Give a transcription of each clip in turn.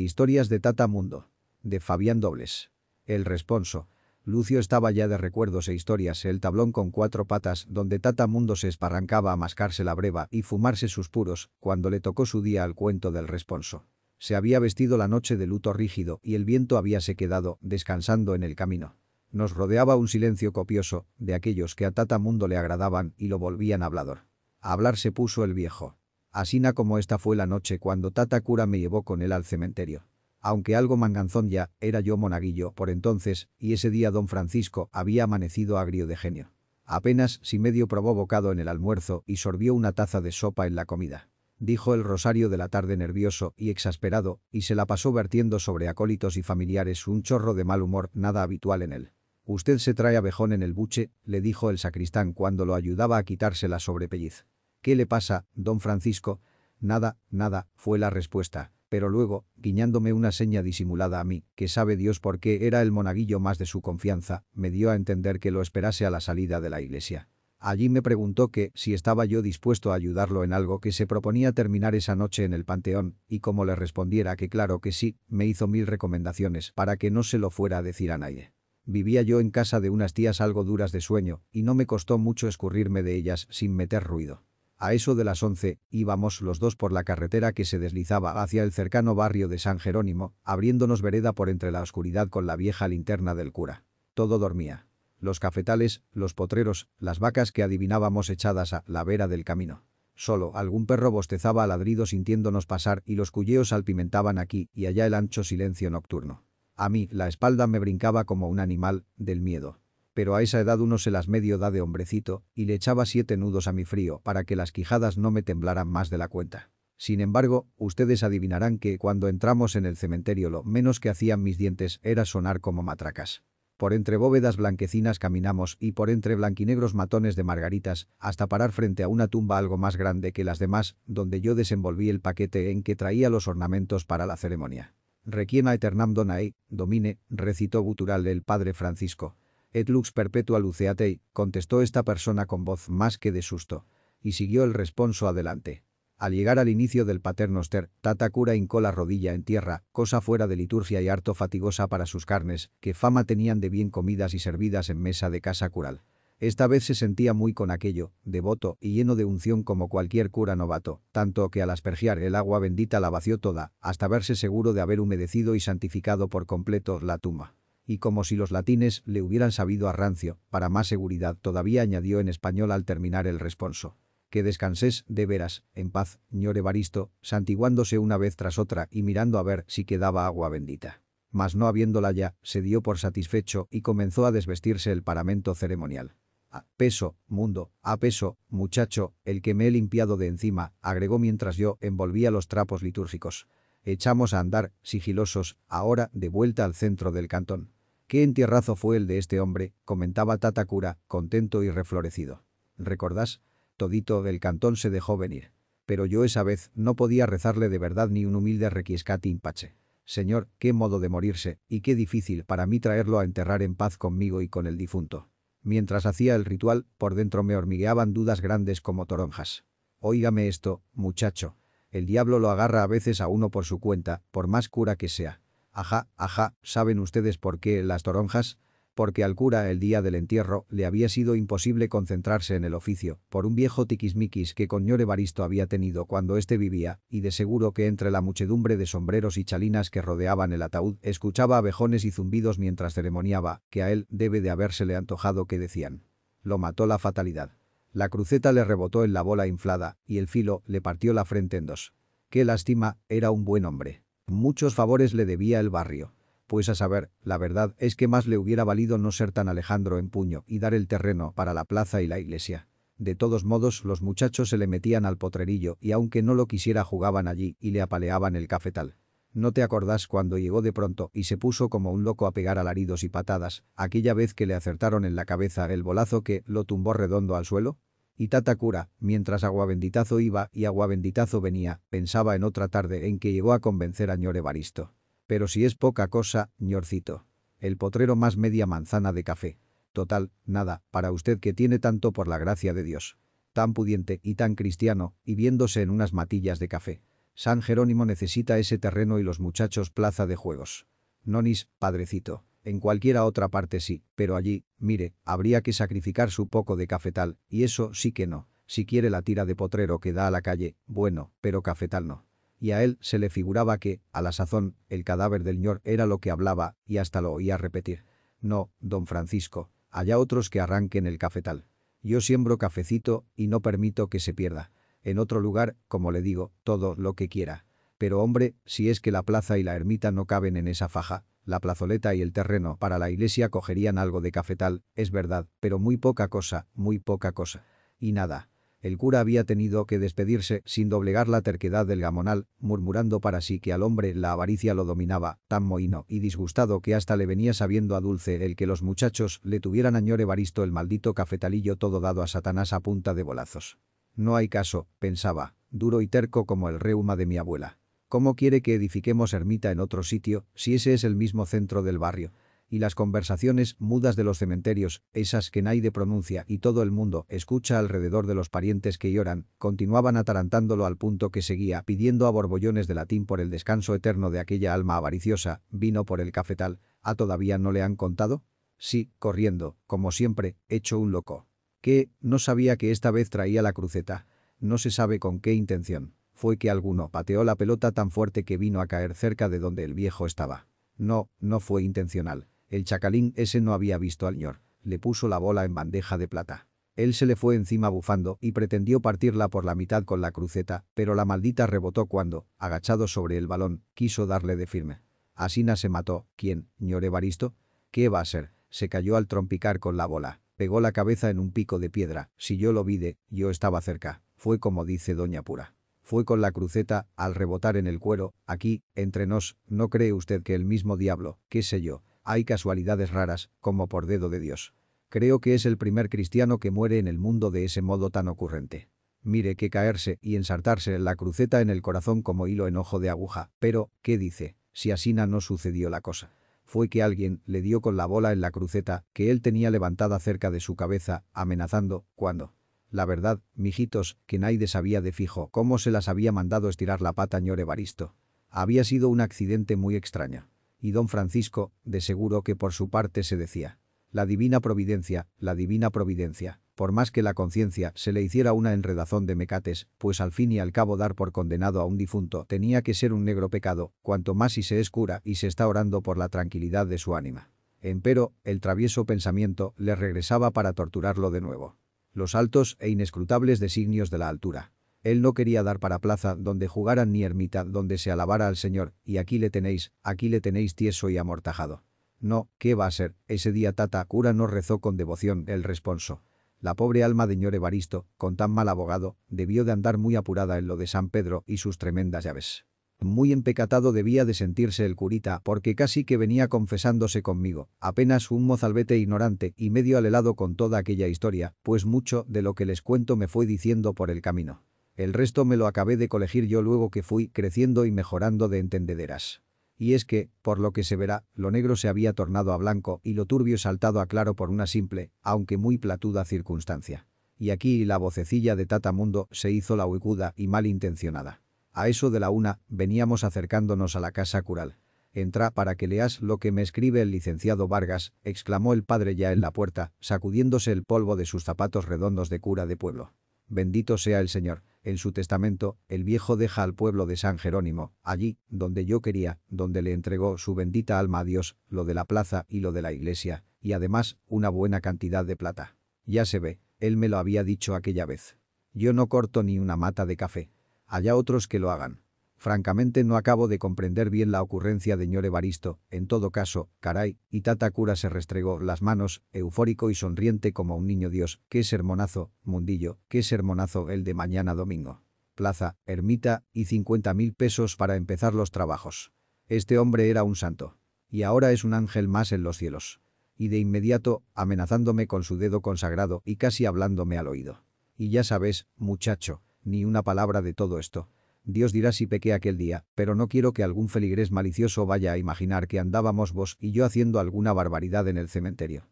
Historias de Tata Mundo. De Fabián Dobles. El responso. Lucio estaba ya de recuerdos e historias el tablón con cuatro patas donde Tata Mundo se esparrancaba a mascarse la breva y fumarse sus puros cuando le tocó su día al cuento del responso. Se había vestido la noche de luto rígido y el viento había se quedado descansando en el camino. Nos rodeaba un silencio copioso de aquellos que a Tata Mundo le agradaban y lo volvían hablador. A hablar se puso el viejo. Asina como esta fue la noche cuando Tata Cura me llevó con él al cementerio. Aunque algo manganzón ya, era yo monaguillo por entonces, y ese día don Francisco había amanecido agrio de genio. Apenas si medio probó bocado en el almuerzo y sorbió una taza de sopa en la comida. Dijo el rosario de la tarde nervioso y exasperado, y se la pasó vertiendo sobre acólitos y familiares un chorro de mal humor nada habitual en él. «Usted se trae abejón en el buche», le dijo el sacristán cuando lo ayudaba a quitarse la sobrepelliz. ¿Qué le pasa, don Francisco? Nada, nada, fue la respuesta. Pero luego, guiñándome una seña disimulada a mí, que sabe Dios por qué era el monaguillo más de su confianza, me dio a entender que lo esperase a la salida de la iglesia. Allí me preguntó que si estaba yo dispuesto a ayudarlo en algo que se proponía terminar esa noche en el panteón, y como le respondiera que claro que sí, me hizo mil recomendaciones para que no se lo fuera a decir a nadie. Vivía yo en casa de unas tías algo duras de sueño, y no me costó mucho escurrirme de ellas sin meter ruido. A eso de las once, íbamos los dos por la carretera que se deslizaba hacia el cercano barrio de San Jerónimo, abriéndonos vereda por entre la oscuridad con la vieja linterna del cura. Todo dormía. Los cafetales, los potreros, las vacas que adivinábamos echadas a la vera del camino. Solo algún perro bostezaba a ladrido sintiéndonos pasar y los cuyeos salpimentaban aquí y allá el ancho silencio nocturno. A mí, la espalda me brincaba como un animal, del miedo pero a esa edad uno se las medio da de hombrecito y le echaba siete nudos a mi frío para que las quijadas no me temblaran más de la cuenta. Sin embargo, ustedes adivinarán que cuando entramos en el cementerio lo menos que hacían mis dientes era sonar como matracas. Por entre bóvedas blanquecinas caminamos y por entre blanquinegros matones de margaritas hasta parar frente a una tumba algo más grande que las demás, donde yo desenvolví el paquete en que traía los ornamentos para la ceremonia. Requiem eternam donae, domine, recitó gutural el padre Francisco. Et lux perpetua luceatei, contestó esta persona con voz más que de susto. Y siguió el responso adelante. Al llegar al inicio del paternoster, Tata cura hincó la rodilla en tierra, cosa fuera de liturgia y harto fatigosa para sus carnes, que fama tenían de bien comidas y servidas en mesa de casa cural. Esta vez se sentía muy con aquello, devoto y lleno de unción como cualquier cura novato, tanto que al aspergiar el agua bendita la vació toda, hasta verse seguro de haber humedecido y santificado por completo la tumba y como si los latines le hubieran sabido a rancio, para más seguridad todavía añadió en español al terminar el responso. Que descansés, de veras, en paz, ñor Evaristo, santiguándose una vez tras otra y mirando a ver si quedaba agua bendita. Mas no habiéndola ya, se dio por satisfecho y comenzó a desvestirse el paramento ceremonial. A peso, mundo, a peso, muchacho, el que me he limpiado de encima, agregó mientras yo envolvía los trapos litúrgicos. Echamos a andar, sigilosos, ahora de vuelta al centro del cantón. Qué entierrazo fue el de este hombre, comentaba Tatakura, contento y reflorecido. ¿Recordás? Todito del cantón se dejó venir. Pero yo esa vez no podía rezarle de verdad ni un humilde in impache. Señor, qué modo de morirse, y qué difícil para mí traerlo a enterrar en paz conmigo y con el difunto. Mientras hacía el ritual, por dentro me hormigueaban dudas grandes como toronjas. Óigame esto, muchacho. El diablo lo agarra a veces a uno por su cuenta, por más cura que sea. Ajá, ajá, ¿saben ustedes por qué las toronjas? Porque al cura el día del entierro le había sido imposible concentrarse en el oficio, por un viejo tiquismiquis que Coñor Evaristo había tenido cuando éste vivía, y de seguro que entre la muchedumbre de sombreros y chalinas que rodeaban el ataúd escuchaba abejones y zumbidos mientras ceremoniaba, que a él debe de habérsele antojado que decían. Lo mató la fatalidad. La cruceta le rebotó en la bola inflada, y el filo le partió la frente en dos. Qué lástima, era un buen hombre. Muchos favores le debía el barrio. Pues a saber, la verdad es que más le hubiera valido no ser tan Alejandro en puño y dar el terreno para la plaza y la iglesia. De todos modos, los muchachos se le metían al potrerillo y aunque no lo quisiera jugaban allí y le apaleaban el cafetal. ¿No te acordás cuando llegó de pronto y se puso como un loco a pegar alaridos y patadas, aquella vez que le acertaron en la cabeza el bolazo que lo tumbó redondo al suelo? y Tata cura, mientras Benditazo iba y Benditazo venía, pensaba en otra tarde en que llegó a convencer a ñor Evaristo. Pero si es poca cosa, ñorcito. El potrero más media manzana de café. Total, nada, para usted que tiene tanto por la gracia de Dios. Tan pudiente y tan cristiano, y viéndose en unas matillas de café. San Jerónimo necesita ese terreno y los muchachos plaza de juegos. Nonis, padrecito. En cualquiera otra parte sí, pero allí, mire, habría que sacrificar su poco de cafetal, y eso sí que no. Si quiere la tira de potrero que da a la calle, bueno, pero cafetal no. Y a él se le figuraba que, a la sazón, el cadáver del ñor era lo que hablaba, y hasta lo oía repetir. No, don Francisco, allá otros que arranquen el cafetal. Yo siembro cafecito y no permito que se pierda. En otro lugar, como le digo, todo lo que quiera. Pero hombre, si es que la plaza y la ermita no caben en esa faja, la plazoleta y el terreno para la iglesia cogerían algo de cafetal, es verdad, pero muy poca cosa, muy poca cosa. Y nada. El cura había tenido que despedirse sin doblegar la terquedad del gamonal, murmurando para sí que al hombre la avaricia lo dominaba, tan mohino y disgustado que hasta le venía sabiendo a Dulce el que los muchachos le tuvieran a Evaristo el maldito cafetalillo todo dado a Satanás a punta de bolazos. No hay caso, pensaba, duro y terco como el reuma de mi abuela. ¿Cómo quiere que edifiquemos ermita en otro sitio, si ese es el mismo centro del barrio? Y las conversaciones mudas de los cementerios, esas que nadie pronuncia y todo el mundo escucha alrededor de los parientes que lloran, continuaban atarantándolo al punto que seguía pidiendo a borbollones de latín por el descanso eterno de aquella alma avariciosa, vino por el cafetal. ¿A ¿Ah, todavía no le han contado? Sí, corriendo, como siempre, hecho un loco. ¿Qué, no sabía que esta vez traía la cruceta. No se sabe con qué intención fue que alguno pateó la pelota tan fuerte que vino a caer cerca de donde el viejo estaba. No, no fue intencional. El chacalín ese no había visto al ñor. Le puso la bola en bandeja de plata. Él se le fue encima bufando y pretendió partirla por la mitad con la cruceta, pero la maldita rebotó cuando, agachado sobre el balón, quiso darle de firme. Asina se mató. ¿Quién? ¿ñor Evaristo? ¿Qué va a ser? Se cayó al trompicar con la bola. Pegó la cabeza en un pico de piedra. Si yo lo vide, yo estaba cerca. Fue como dice Doña Pura. Fue con la cruceta, al rebotar en el cuero, aquí, entre nos, ¿no cree usted que el mismo diablo, qué sé yo, hay casualidades raras, como por dedo de Dios? Creo que es el primer cristiano que muere en el mundo de ese modo tan ocurrente. Mire que caerse y ensartarse la cruceta en el corazón como hilo en ojo de aguja, pero, ¿qué dice? Si asina no sucedió la cosa fue que alguien le dio con la bola en la cruceta que él tenía levantada cerca de su cabeza, amenazando, cuando la verdad, mijitos, que naides sabía de fijo cómo se las había mandado estirar la pata ñor Evaristo. Había sido un accidente muy extraño. Y don Francisco, de seguro que por su parte se decía. La divina providencia, la divina providencia. Por más que la conciencia se le hiciera una enredazón de mecates, pues al fin y al cabo dar por condenado a un difunto tenía que ser un negro pecado, cuanto más si se es cura y se está orando por la tranquilidad de su ánima. Empero, el travieso pensamiento le regresaba para torturarlo de nuevo los altos e inescrutables designios de la altura. Él no quería dar para plaza donde jugaran ni ermita donde se alabara al Señor, y aquí le tenéis, aquí le tenéis tieso y amortajado. No, ¿qué va a ser? Ese día Tata Cura no rezó con devoción el responso. La pobre alma de ñor Evaristo, con tan mal abogado, debió de andar muy apurada en lo de San Pedro y sus tremendas llaves. Muy empecatado debía de sentirse el curita, porque casi que venía confesándose conmigo, apenas un mozalbete ignorante y medio alelado con toda aquella historia, pues mucho de lo que les cuento me fue diciendo por el camino. El resto me lo acabé de colegir yo luego que fui creciendo y mejorando de entendederas. Y es que, por lo que se verá, lo negro se había tornado a blanco y lo turbio saltado a claro por una simple, aunque muy platuda circunstancia. Y aquí la vocecilla de Tatamundo se hizo la huecuda y malintencionada. A eso de la una, veníamos acercándonos a la casa cural. «Entra para que leas lo que me escribe el licenciado Vargas», exclamó el padre ya en la puerta, sacudiéndose el polvo de sus zapatos redondos de cura de pueblo. «Bendito sea el Señor». En su testamento, el viejo deja al pueblo de San Jerónimo, allí, donde yo quería, donde le entregó su bendita alma a Dios, lo de la plaza y lo de la iglesia, y además, una buena cantidad de plata. Ya se ve, él me lo había dicho aquella vez. Yo no corto ni una mata de café haya otros que lo hagan. Francamente no acabo de comprender bien la ocurrencia de ñor Evaristo, en todo caso, caray, y Tata se restregó las manos, eufórico y sonriente como un niño dios, qué sermonazo, mundillo, qué sermonazo el de mañana domingo. Plaza, ermita, y 50 mil pesos para empezar los trabajos. Este hombre era un santo. Y ahora es un ángel más en los cielos. Y de inmediato, amenazándome con su dedo consagrado y casi hablándome al oído. Y ya sabes, muchacho, ni una palabra de todo esto. Dios dirá si pequé aquel día, pero no quiero que algún feligrés malicioso vaya a imaginar que andábamos vos y yo haciendo alguna barbaridad en el cementerio.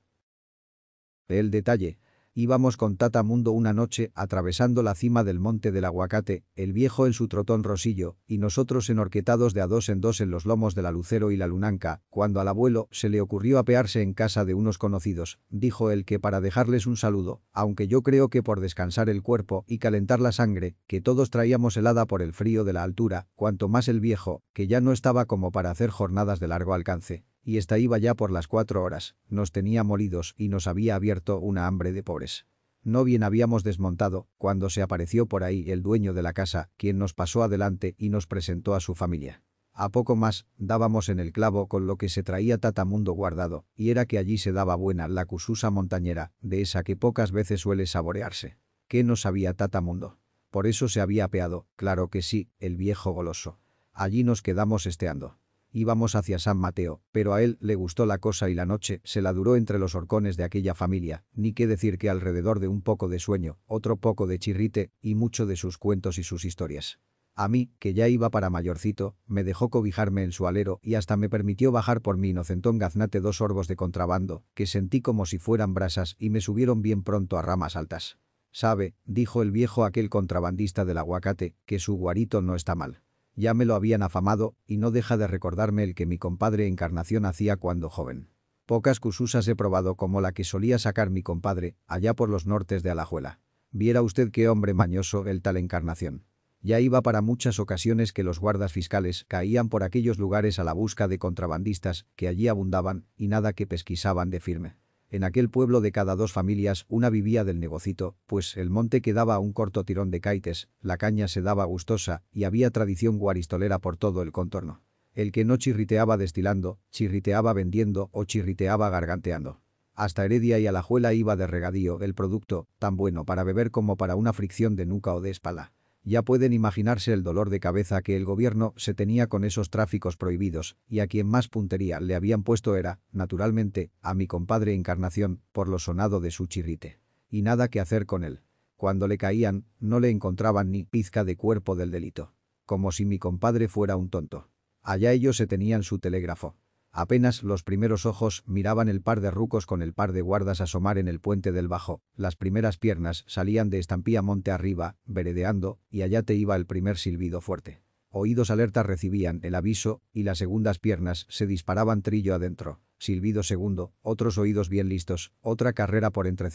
El detalle, Íbamos con Tata Mundo una noche atravesando la cima del monte del aguacate, el viejo en su trotón rosillo, y nosotros enorquetados de a dos en dos en los lomos de la lucero y la lunanca, cuando al abuelo se le ocurrió apearse en casa de unos conocidos, dijo él que para dejarles un saludo, aunque yo creo que por descansar el cuerpo y calentar la sangre, que todos traíamos helada por el frío de la altura, cuanto más el viejo, que ya no estaba como para hacer jornadas de largo alcance. Y esta iba ya por las cuatro horas, nos tenía molidos y nos había abierto una hambre de pobres. No bien habíamos desmontado, cuando se apareció por ahí el dueño de la casa, quien nos pasó adelante y nos presentó a su familia. A poco más, dábamos en el clavo con lo que se traía Tatamundo guardado, y era que allí se daba buena la cususa montañera, de esa que pocas veces suele saborearse. ¿Qué no sabía Tatamundo? Por eso se había apeado, claro que sí, el viejo goloso. Allí nos quedamos esteando íbamos hacia San Mateo, pero a él le gustó la cosa y la noche se la duró entre los horcones de aquella familia, ni qué decir que alrededor de un poco de sueño, otro poco de chirrite y mucho de sus cuentos y sus historias. A mí, que ya iba para mayorcito, me dejó cobijarme en su alero y hasta me permitió bajar por mi inocentón gaznate dos sorbos de contrabando, que sentí como si fueran brasas y me subieron bien pronto a ramas altas. «Sabe», dijo el viejo aquel contrabandista del aguacate, «que su guarito no está mal». Ya me lo habían afamado, y no deja de recordarme el que mi compadre Encarnación hacía cuando joven. Pocas cususas he probado como la que solía sacar mi compadre, allá por los nortes de Alajuela. Viera usted qué hombre mañoso el tal Encarnación. Ya iba para muchas ocasiones que los guardas fiscales caían por aquellos lugares a la busca de contrabandistas que allí abundaban y nada que pesquisaban de firme. En aquel pueblo de cada dos familias una vivía del negocito, pues el monte quedaba a un corto tirón de caites, la caña se daba gustosa y había tradición guaristolera por todo el contorno. El que no chirriteaba destilando, chirriteaba vendiendo o chirriteaba garganteando. Hasta Heredia y Alajuela iba de regadío el producto, tan bueno para beber como para una fricción de nuca o de espalda. Ya pueden imaginarse el dolor de cabeza que el gobierno se tenía con esos tráficos prohibidos, y a quien más puntería le habían puesto era, naturalmente, a mi compadre Encarnación, por lo sonado de su chirrite. Y nada que hacer con él. Cuando le caían, no le encontraban ni pizca de cuerpo del delito. Como si mi compadre fuera un tonto. Allá ellos se tenían su telégrafo. Apenas los primeros ojos miraban el par de rucos con el par de guardas asomar en el puente del bajo, las primeras piernas salían de estampía monte arriba, veredeando, y allá te iba el primer silbido fuerte. Oídos alertas recibían el aviso, y las segundas piernas se disparaban trillo adentro. Silbido segundo, otros oídos bien listos, otra carrera por entre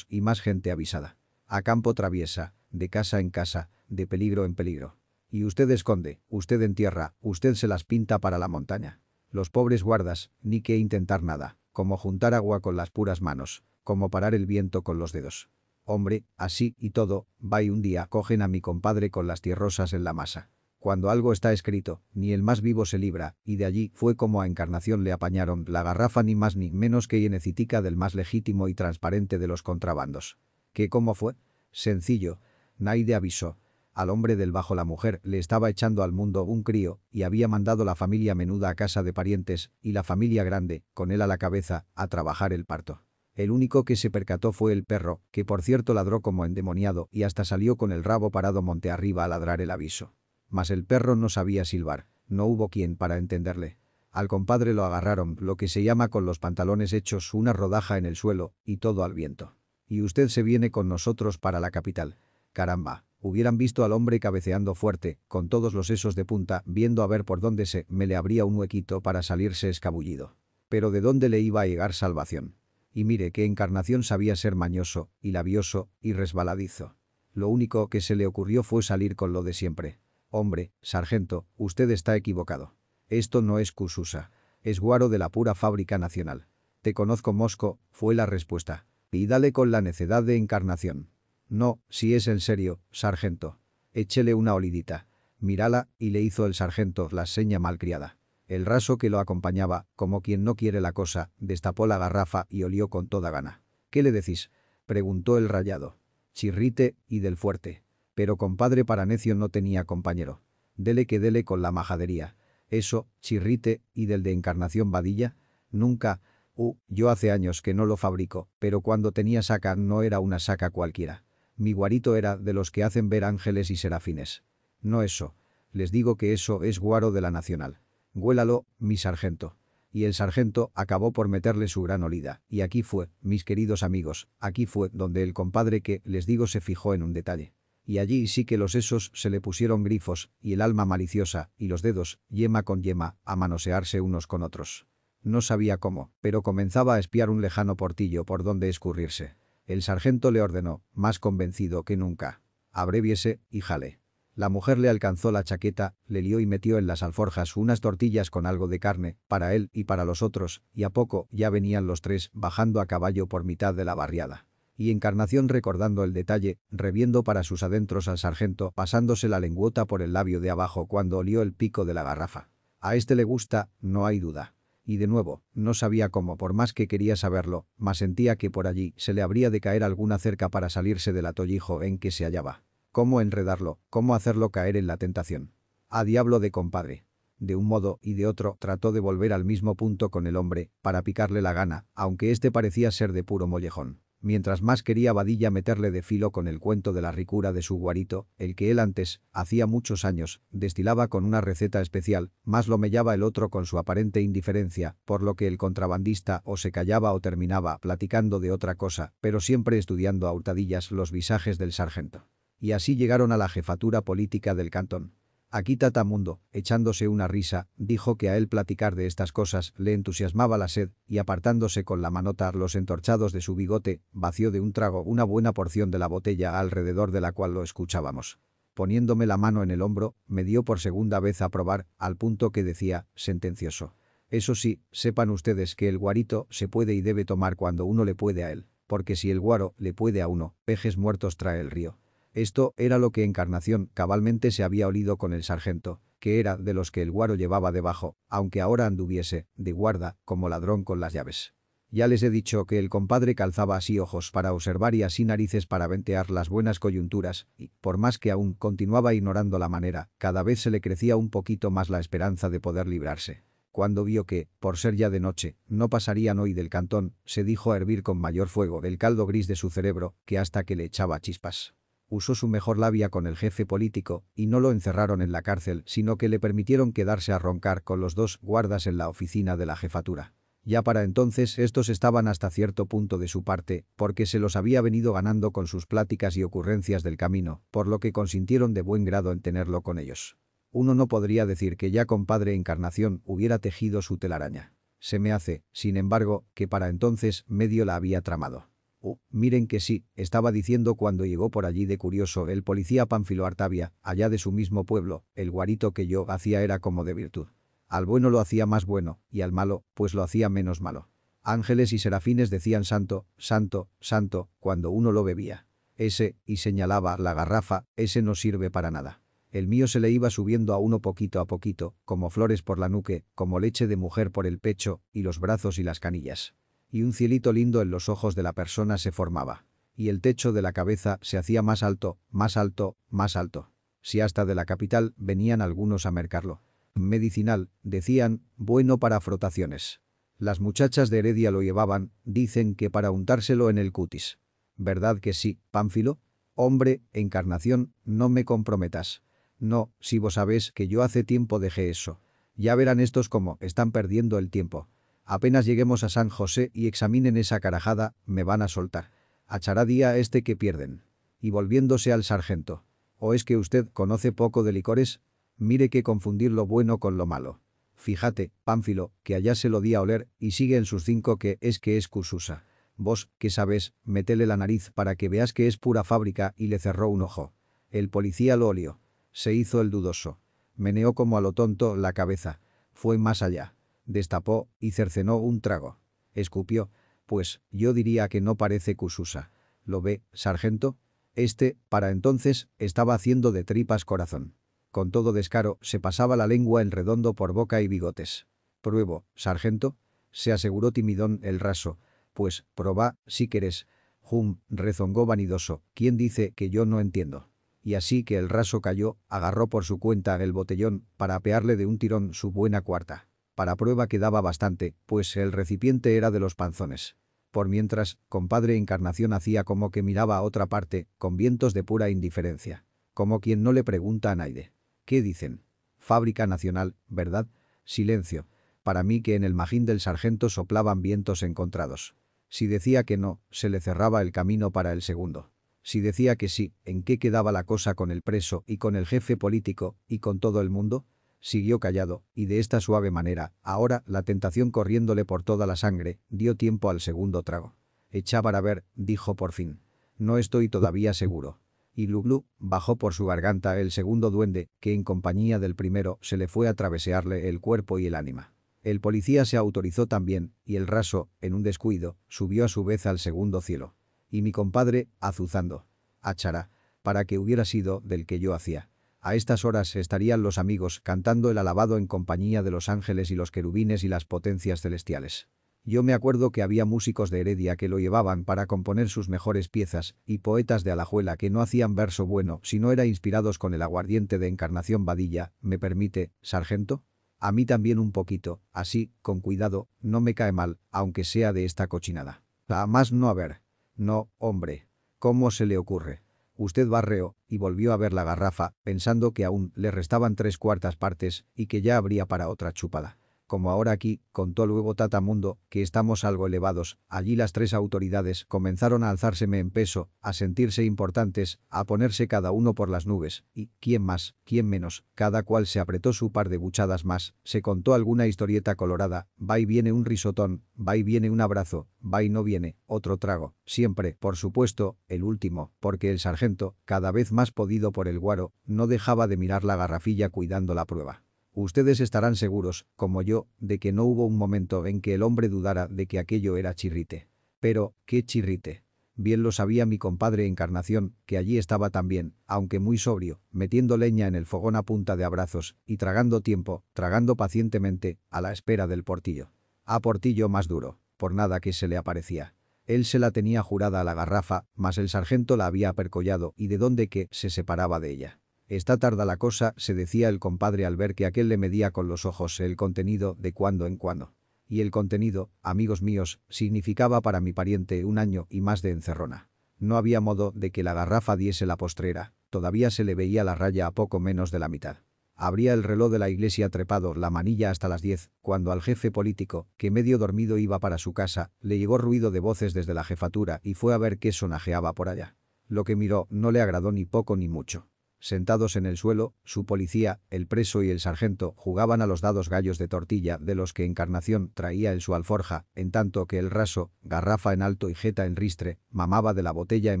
y más gente avisada. A campo traviesa, de casa en casa, de peligro en peligro. Y usted esconde, usted en tierra, usted se las pinta para la montaña. Los pobres guardas, ni que intentar nada, como juntar agua con las puras manos, como parar el viento con los dedos. Hombre, así y todo, va y un día cogen a mi compadre con las tierrosas en la masa. Cuando algo está escrito, ni el más vivo se libra, y de allí fue como a Encarnación le apañaron la garrafa ni más ni menos que yenecitica del más legítimo y transparente de los contrabandos. ¿Qué cómo fue? Sencillo. Naide avisó, al hombre del bajo la mujer le estaba echando al mundo un crío y había mandado la familia menuda a casa de parientes y la familia grande, con él a la cabeza, a trabajar el parto. El único que se percató fue el perro, que por cierto ladró como endemoniado y hasta salió con el rabo parado monte arriba a ladrar el aviso. Mas el perro no sabía silbar, no hubo quien para entenderle. Al compadre lo agarraron, lo que se llama con los pantalones hechos una rodaja en el suelo, y todo al viento. Y usted se viene con nosotros para la capital. Caramba hubieran visto al hombre cabeceando fuerte, con todos los sesos de punta, viendo a ver por dónde se me le abría un huequito para salirse escabullido. Pero de dónde le iba a llegar salvación. Y mire qué Encarnación sabía ser mañoso, y labioso, y resbaladizo. Lo único que se le ocurrió fue salir con lo de siempre. Hombre, sargento, usted está equivocado. Esto no es Kususa. Es guaro de la pura fábrica nacional. Te conozco Mosco, fue la respuesta. Y dale con la necedad de Encarnación. No, si es en serio, sargento. Échele una olidita. Mírala, y le hizo el sargento la seña malcriada. El raso que lo acompañaba, como quien no quiere la cosa, destapó la garrafa y olió con toda gana. ¿Qué le decís? Preguntó el rayado. Chirrite y del fuerte. Pero compadre para necio no tenía compañero. Dele que dele con la majadería. Eso, chirrite y del de encarnación vadilla. Nunca. Uh, yo hace años que no lo fabrico, pero cuando tenía saca no era una saca cualquiera. Mi guarito era de los que hacen ver ángeles y serafines. No eso. Les digo que eso es guaro de la nacional. Huélalo, mi sargento. Y el sargento acabó por meterle su gran olida. Y aquí fue, mis queridos amigos, aquí fue donde el compadre que, les digo, se fijó en un detalle y allí sí que los esos se le pusieron grifos, y el alma maliciosa, y los dedos, yema con yema, a manosearse unos con otros. No sabía cómo, pero comenzaba a espiar un lejano portillo por donde escurrirse. El sargento le ordenó, más convencido que nunca. Abreviese y jale. La mujer le alcanzó la chaqueta, le lió y metió en las alforjas unas tortillas con algo de carne, para él y para los otros, y a poco ya venían los tres bajando a caballo por mitad de la barriada. Y Encarnación recordando el detalle, reviendo para sus adentros al sargento, pasándose la lengüota por el labio de abajo cuando olió el pico de la garrafa. A este le gusta, no hay duda. Y de nuevo, no sabía cómo por más que quería saberlo, mas sentía que por allí se le habría de caer alguna cerca para salirse del atollijo en que se hallaba. Cómo enredarlo, cómo hacerlo caer en la tentación. A diablo de compadre. De un modo y de otro trató de volver al mismo punto con el hombre, para picarle la gana, aunque éste parecía ser de puro mollejón. Mientras más quería Vadilla meterle de filo con el cuento de la ricura de su guarito, el que él antes, hacía muchos años, destilaba con una receta especial, más lo mellaba el otro con su aparente indiferencia, por lo que el contrabandista o se callaba o terminaba platicando de otra cosa, pero siempre estudiando a hurtadillas los visajes del sargento. Y así llegaron a la jefatura política del cantón. Aquí Tatamundo, echándose una risa, dijo que a él platicar de estas cosas le entusiasmaba la sed, y apartándose con la manota los entorchados de su bigote, vació de un trago una buena porción de la botella alrededor de la cual lo escuchábamos. Poniéndome la mano en el hombro, me dio por segunda vez a probar, al punto que decía, sentencioso. Eso sí, sepan ustedes que el guarito se puede y debe tomar cuando uno le puede a él, porque si el guaro le puede a uno, pejes muertos trae el río. Esto era lo que Encarnación cabalmente se había olido con el sargento, que era de los que el guaro llevaba debajo, aunque ahora anduviese, de guarda, como ladrón con las llaves. Ya les he dicho que el compadre calzaba así ojos para observar y así narices para ventear las buenas coyunturas, y, por más que aún continuaba ignorando la manera, cada vez se le crecía un poquito más la esperanza de poder librarse. Cuando vio que, por ser ya de noche, no pasarían hoy del cantón, se dijo a hervir con mayor fuego el caldo gris de su cerebro, que hasta que le echaba chispas usó su mejor labia con el jefe político y no lo encerraron en la cárcel, sino que le permitieron quedarse a roncar con los dos guardas en la oficina de la jefatura. Ya para entonces estos estaban hasta cierto punto de su parte, porque se los había venido ganando con sus pláticas y ocurrencias del camino, por lo que consintieron de buen grado en tenerlo con ellos. Uno no podría decir que ya compadre Encarnación hubiera tejido su telaraña. Se me hace, sin embargo, que para entonces medio la había tramado. Oh, miren que sí, estaba diciendo cuando llegó por allí de curioso el policía Pánfilo Artavia, allá de su mismo pueblo, el guarito que yo hacía era como de virtud. Al bueno lo hacía más bueno, y al malo, pues lo hacía menos malo. Ángeles y serafines decían santo, santo, santo, cuando uno lo bebía. Ese, y señalaba la garrafa, ese no sirve para nada. El mío se le iba subiendo a uno poquito a poquito, como flores por la nuque, como leche de mujer por el pecho, y los brazos y las canillas y un cielito lindo en los ojos de la persona se formaba. Y el techo de la cabeza se hacía más alto, más alto, más alto. Si hasta de la capital venían algunos a mercarlo. Medicinal, decían, bueno para frotaciones. Las muchachas de Heredia lo llevaban, dicen que para untárselo en el cutis. ¿Verdad que sí, Pánfilo? Hombre, encarnación, no me comprometas. No, si vos sabés que yo hace tiempo dejé eso. Ya verán estos cómo están perdiendo el tiempo. Apenas lleguemos a San José y examinen esa carajada, me van a soltar. Achará día este que pierden. Y volviéndose al sargento. ¿O es que usted conoce poco de licores? Mire que confundir lo bueno con lo malo. Fíjate, Pánfilo, que allá se lo di a oler y sigue en sus cinco que es que es cursusa. Vos, que sabes, metele la nariz para que veas que es pura fábrica y le cerró un ojo. El policía lo olió. Se hizo el dudoso. Meneó como a lo tonto la cabeza. Fue más allá destapó y cercenó un trago. Escupió. Pues, yo diría que no parece Cususa. ¿Lo ve, sargento? Este, para entonces, estaba haciendo de tripas corazón. Con todo descaro, se pasaba la lengua en redondo por boca y bigotes. «Pruebo, sargento», se aseguró timidón el raso. «Pues, proba, si querés». «Jum», rezongó vanidoso, «¿quién dice que yo no entiendo?» y así que el raso cayó, agarró por su cuenta el botellón para apearle de un tirón su buena cuarta. Para prueba quedaba bastante, pues el recipiente era de los panzones. Por mientras, compadre Encarnación hacía como que miraba a otra parte, con vientos de pura indiferencia. Como quien no le pregunta a Naide. ¿Qué dicen? Fábrica Nacional, ¿verdad? Silencio. Para mí que en el magín del sargento soplaban vientos encontrados. Si decía que no, se le cerraba el camino para el segundo. Si decía que sí, ¿en qué quedaba la cosa con el preso y con el jefe político y con todo el mundo? Siguió callado, y de esta suave manera, ahora, la tentación corriéndole por toda la sangre, dio tiempo al segundo trago. Echábar a ver, dijo por fin. No estoy todavía seguro. Y Luglu bajó por su garganta el segundo duende, que en compañía del primero se le fue a travesearle el cuerpo y el ánima. El policía se autorizó también, y el raso, en un descuido, subió a su vez al segundo cielo. Y mi compadre, azuzando. Achará. Para que hubiera sido del que yo hacía. A estas horas estarían los amigos cantando el alabado en compañía de los ángeles y los querubines y las potencias celestiales. Yo me acuerdo que había músicos de Heredia que lo llevaban para componer sus mejores piezas y poetas de Alajuela que no hacían verso bueno si no era inspirados con el aguardiente de Encarnación Vadilla, ¿me permite, sargento? A mí también un poquito, así, con cuidado, no me cae mal, aunque sea de esta cochinada. A más no haber. No, hombre. ¿Cómo se le ocurre? Usted barreó, y volvió a ver la garrafa, pensando que aún le restaban tres cuartas partes y que ya habría para otra chupada como ahora aquí, contó luego Tatamundo, que estamos algo elevados, allí las tres autoridades comenzaron a alzárseme en peso, a sentirse importantes, a ponerse cada uno por las nubes, y, quién más, quién menos, cada cual se apretó su par de buchadas más, se contó alguna historieta colorada, va y viene un risotón, va y viene un abrazo, va y no viene, otro trago, siempre, por supuesto, el último, porque el sargento, cada vez más podido por el guaro, no dejaba de mirar la garrafilla cuidando la prueba. Ustedes estarán seguros, como yo, de que no hubo un momento en que el hombre dudara de que aquello era chirrite. Pero, ¿qué chirrite? Bien lo sabía mi compadre Encarnación, que allí estaba también, aunque muy sobrio, metiendo leña en el fogón a punta de abrazos y tragando tiempo, tragando pacientemente, a la espera del portillo. A portillo más duro, por nada que se le aparecía. Él se la tenía jurada a la garrafa, mas el sargento la había apercollado y de dónde que se separaba de ella. Está tarda la cosa, se decía el compadre al ver que aquel le medía con los ojos el contenido de cuando en cuando. Y el contenido, amigos míos, significaba para mi pariente un año y más de encerrona. No había modo de que la garrafa diese la postrera, todavía se le veía la raya a poco menos de la mitad. Abría el reloj de la iglesia trepado la manilla hasta las diez, cuando al jefe político, que medio dormido iba para su casa, le llegó ruido de voces desde la jefatura y fue a ver qué sonajeaba por allá. Lo que miró no le agradó ni poco ni mucho. Sentados en el suelo, su policía, el preso y el sargento jugaban a los dados gallos de tortilla de los que Encarnación traía en su alforja, en tanto que el raso, garrafa en alto y jeta en ristre, mamaba de la botella en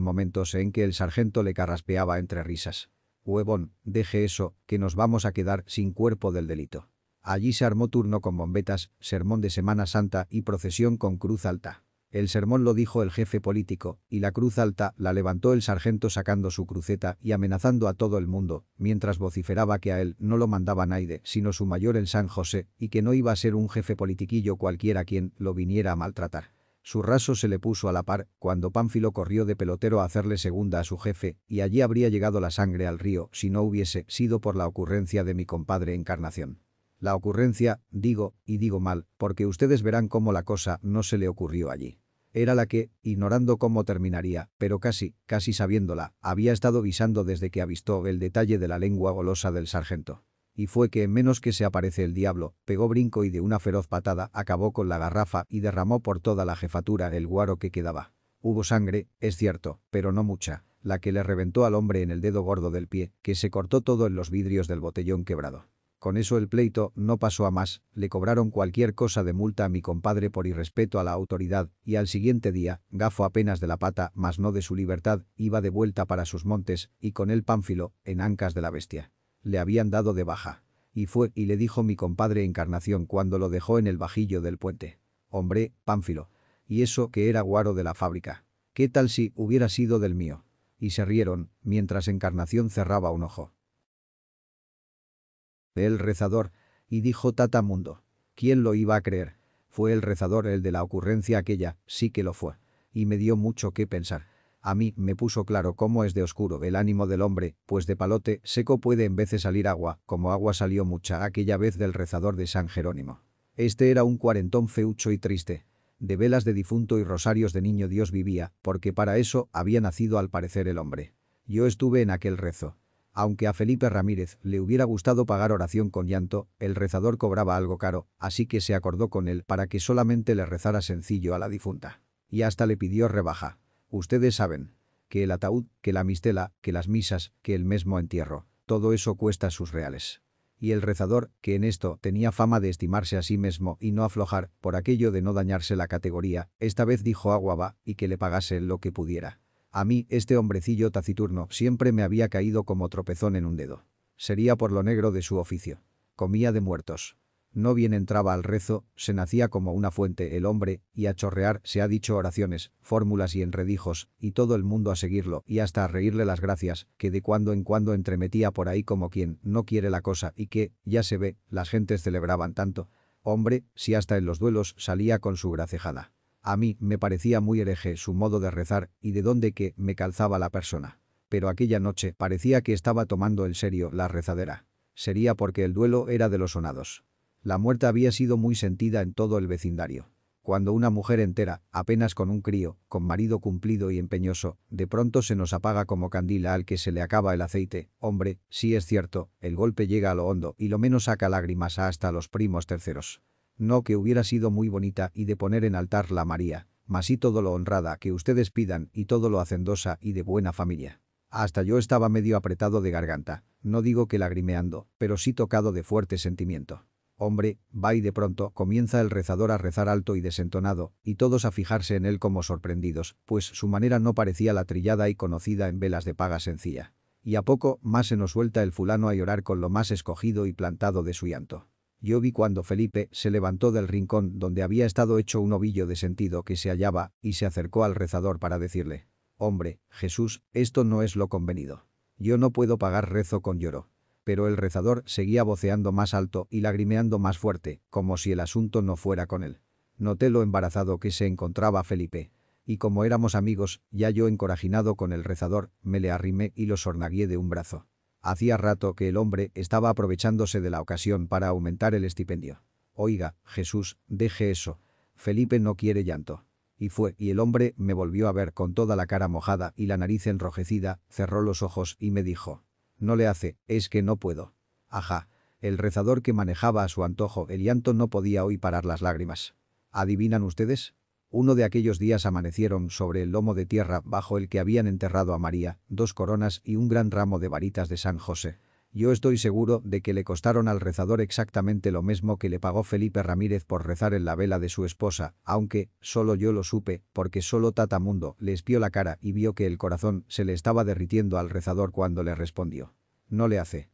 momentos en que el sargento le carraspeaba entre risas. Huevón, deje eso, que nos vamos a quedar sin cuerpo del delito. Allí se armó turno con bombetas, sermón de Semana Santa y procesión con cruz alta. El sermón lo dijo el jefe político, y la cruz alta la levantó el sargento sacando su cruceta y amenazando a todo el mundo, mientras vociferaba que a él no lo mandaba Naide, sino su mayor en San José, y que no iba a ser un jefe politiquillo cualquiera quien lo viniera a maltratar. Su raso se le puso a la par, cuando Pánfilo corrió de pelotero a hacerle segunda a su jefe, y allí habría llegado la sangre al río si no hubiese sido por la ocurrencia de mi compadre Encarnación. La ocurrencia, digo, y digo mal, porque ustedes verán cómo la cosa no se le ocurrió allí era la que, ignorando cómo terminaría, pero casi, casi sabiéndola, había estado guisando desde que avistó el detalle de la lengua golosa del sargento. Y fue que en menos que se aparece el diablo, pegó brinco y de una feroz patada acabó con la garrafa y derramó por toda la jefatura el guaro que quedaba. Hubo sangre, es cierto, pero no mucha, la que le reventó al hombre en el dedo gordo del pie, que se cortó todo en los vidrios del botellón quebrado. Con eso el pleito no pasó a más, le cobraron cualquier cosa de multa a mi compadre por irrespeto a la autoridad, y al siguiente día, Gafo apenas de la pata, mas no de su libertad, iba de vuelta para sus montes, y con él Pánfilo, en ancas de la bestia. Le habían dado de baja. Y fue, y le dijo mi compadre Encarnación cuando lo dejó en el bajillo del puente. Hombre, Pánfilo. Y eso que era guaro de la fábrica. ¿Qué tal si hubiera sido del mío? Y se rieron, mientras Encarnación cerraba un ojo el rezador, y dijo Tatamundo. ¿Quién lo iba a creer? Fue el rezador el de la ocurrencia aquella, sí que lo fue. Y me dio mucho que pensar. A mí me puso claro cómo es de oscuro el ánimo del hombre, pues de palote seco puede en veces salir agua, como agua salió mucha aquella vez del rezador de San Jerónimo. Este era un cuarentón feucho y triste. De velas de difunto y rosarios de niño Dios vivía, porque para eso había nacido al parecer el hombre. Yo estuve en aquel rezo. Aunque a Felipe Ramírez le hubiera gustado pagar oración con llanto, el rezador cobraba algo caro, así que se acordó con él para que solamente le rezara sencillo a la difunta. Y hasta le pidió rebaja. Ustedes saben. Que el ataúd, que la mistela, que las misas, que el mismo entierro. Todo eso cuesta sus reales. Y el rezador, que en esto tenía fama de estimarse a sí mismo y no aflojar, por aquello de no dañarse la categoría, esta vez dijo a Guava y que le pagase lo que pudiera. A mí, este hombrecillo taciturno siempre me había caído como tropezón en un dedo. Sería por lo negro de su oficio. Comía de muertos. No bien entraba al rezo, se nacía como una fuente el hombre, y a chorrear se ha dicho oraciones, fórmulas y enredijos, y todo el mundo a seguirlo y hasta a reírle las gracias, que de cuando en cuando entremetía por ahí como quien no quiere la cosa y que, ya se ve, las gentes celebraban tanto. Hombre, si hasta en los duelos salía con su gracejada. A mí me parecía muy hereje su modo de rezar y de dónde que me calzaba la persona. Pero aquella noche parecía que estaba tomando en serio la rezadera. Sería porque el duelo era de los sonados. La muerte había sido muy sentida en todo el vecindario. Cuando una mujer entera, apenas con un crío, con marido cumplido y empeñoso, de pronto se nos apaga como candila al que se le acaba el aceite, hombre, sí es cierto, el golpe llega a lo hondo y lo menos saca lágrimas hasta los primos terceros. No que hubiera sido muy bonita y de poner en altar la María, mas y todo lo honrada que ustedes pidan y todo lo hacendosa y de buena familia. Hasta yo estaba medio apretado de garganta, no digo que lagrimeando, pero sí tocado de fuerte sentimiento. Hombre, va y de pronto comienza el rezador a rezar alto y desentonado, y todos a fijarse en él como sorprendidos, pues su manera no parecía la trillada y conocida en velas de paga sencilla. Y a poco más se nos suelta el fulano a llorar con lo más escogido y plantado de su llanto. Yo vi cuando Felipe se levantó del rincón donde había estado hecho un ovillo de sentido que se hallaba y se acercó al rezador para decirle, «Hombre, Jesús, esto no es lo convenido. Yo no puedo pagar rezo con lloro». Pero el rezador seguía voceando más alto y lagrimeando más fuerte, como si el asunto no fuera con él. Noté lo embarazado que se encontraba Felipe. Y como éramos amigos, ya yo encorajinado con el rezador, me le arrimé y lo sornagué de un brazo. Hacía rato que el hombre estaba aprovechándose de la ocasión para aumentar el estipendio. Oiga, Jesús, deje eso. Felipe no quiere llanto. Y fue, y el hombre me volvió a ver con toda la cara mojada y la nariz enrojecida, cerró los ojos y me dijo. No le hace, es que no puedo. Ajá. El rezador que manejaba a su antojo el llanto no podía hoy parar las lágrimas. ¿Adivinan ustedes? Uno de aquellos días amanecieron sobre el lomo de tierra bajo el que habían enterrado a María, dos coronas y un gran ramo de varitas de San José. Yo estoy seguro de que le costaron al rezador exactamente lo mismo que le pagó Felipe Ramírez por rezar en la vela de su esposa, aunque, solo yo lo supe, porque solo Tatamundo le espió la cara y vio que el corazón se le estaba derritiendo al rezador cuando le respondió. No le hace.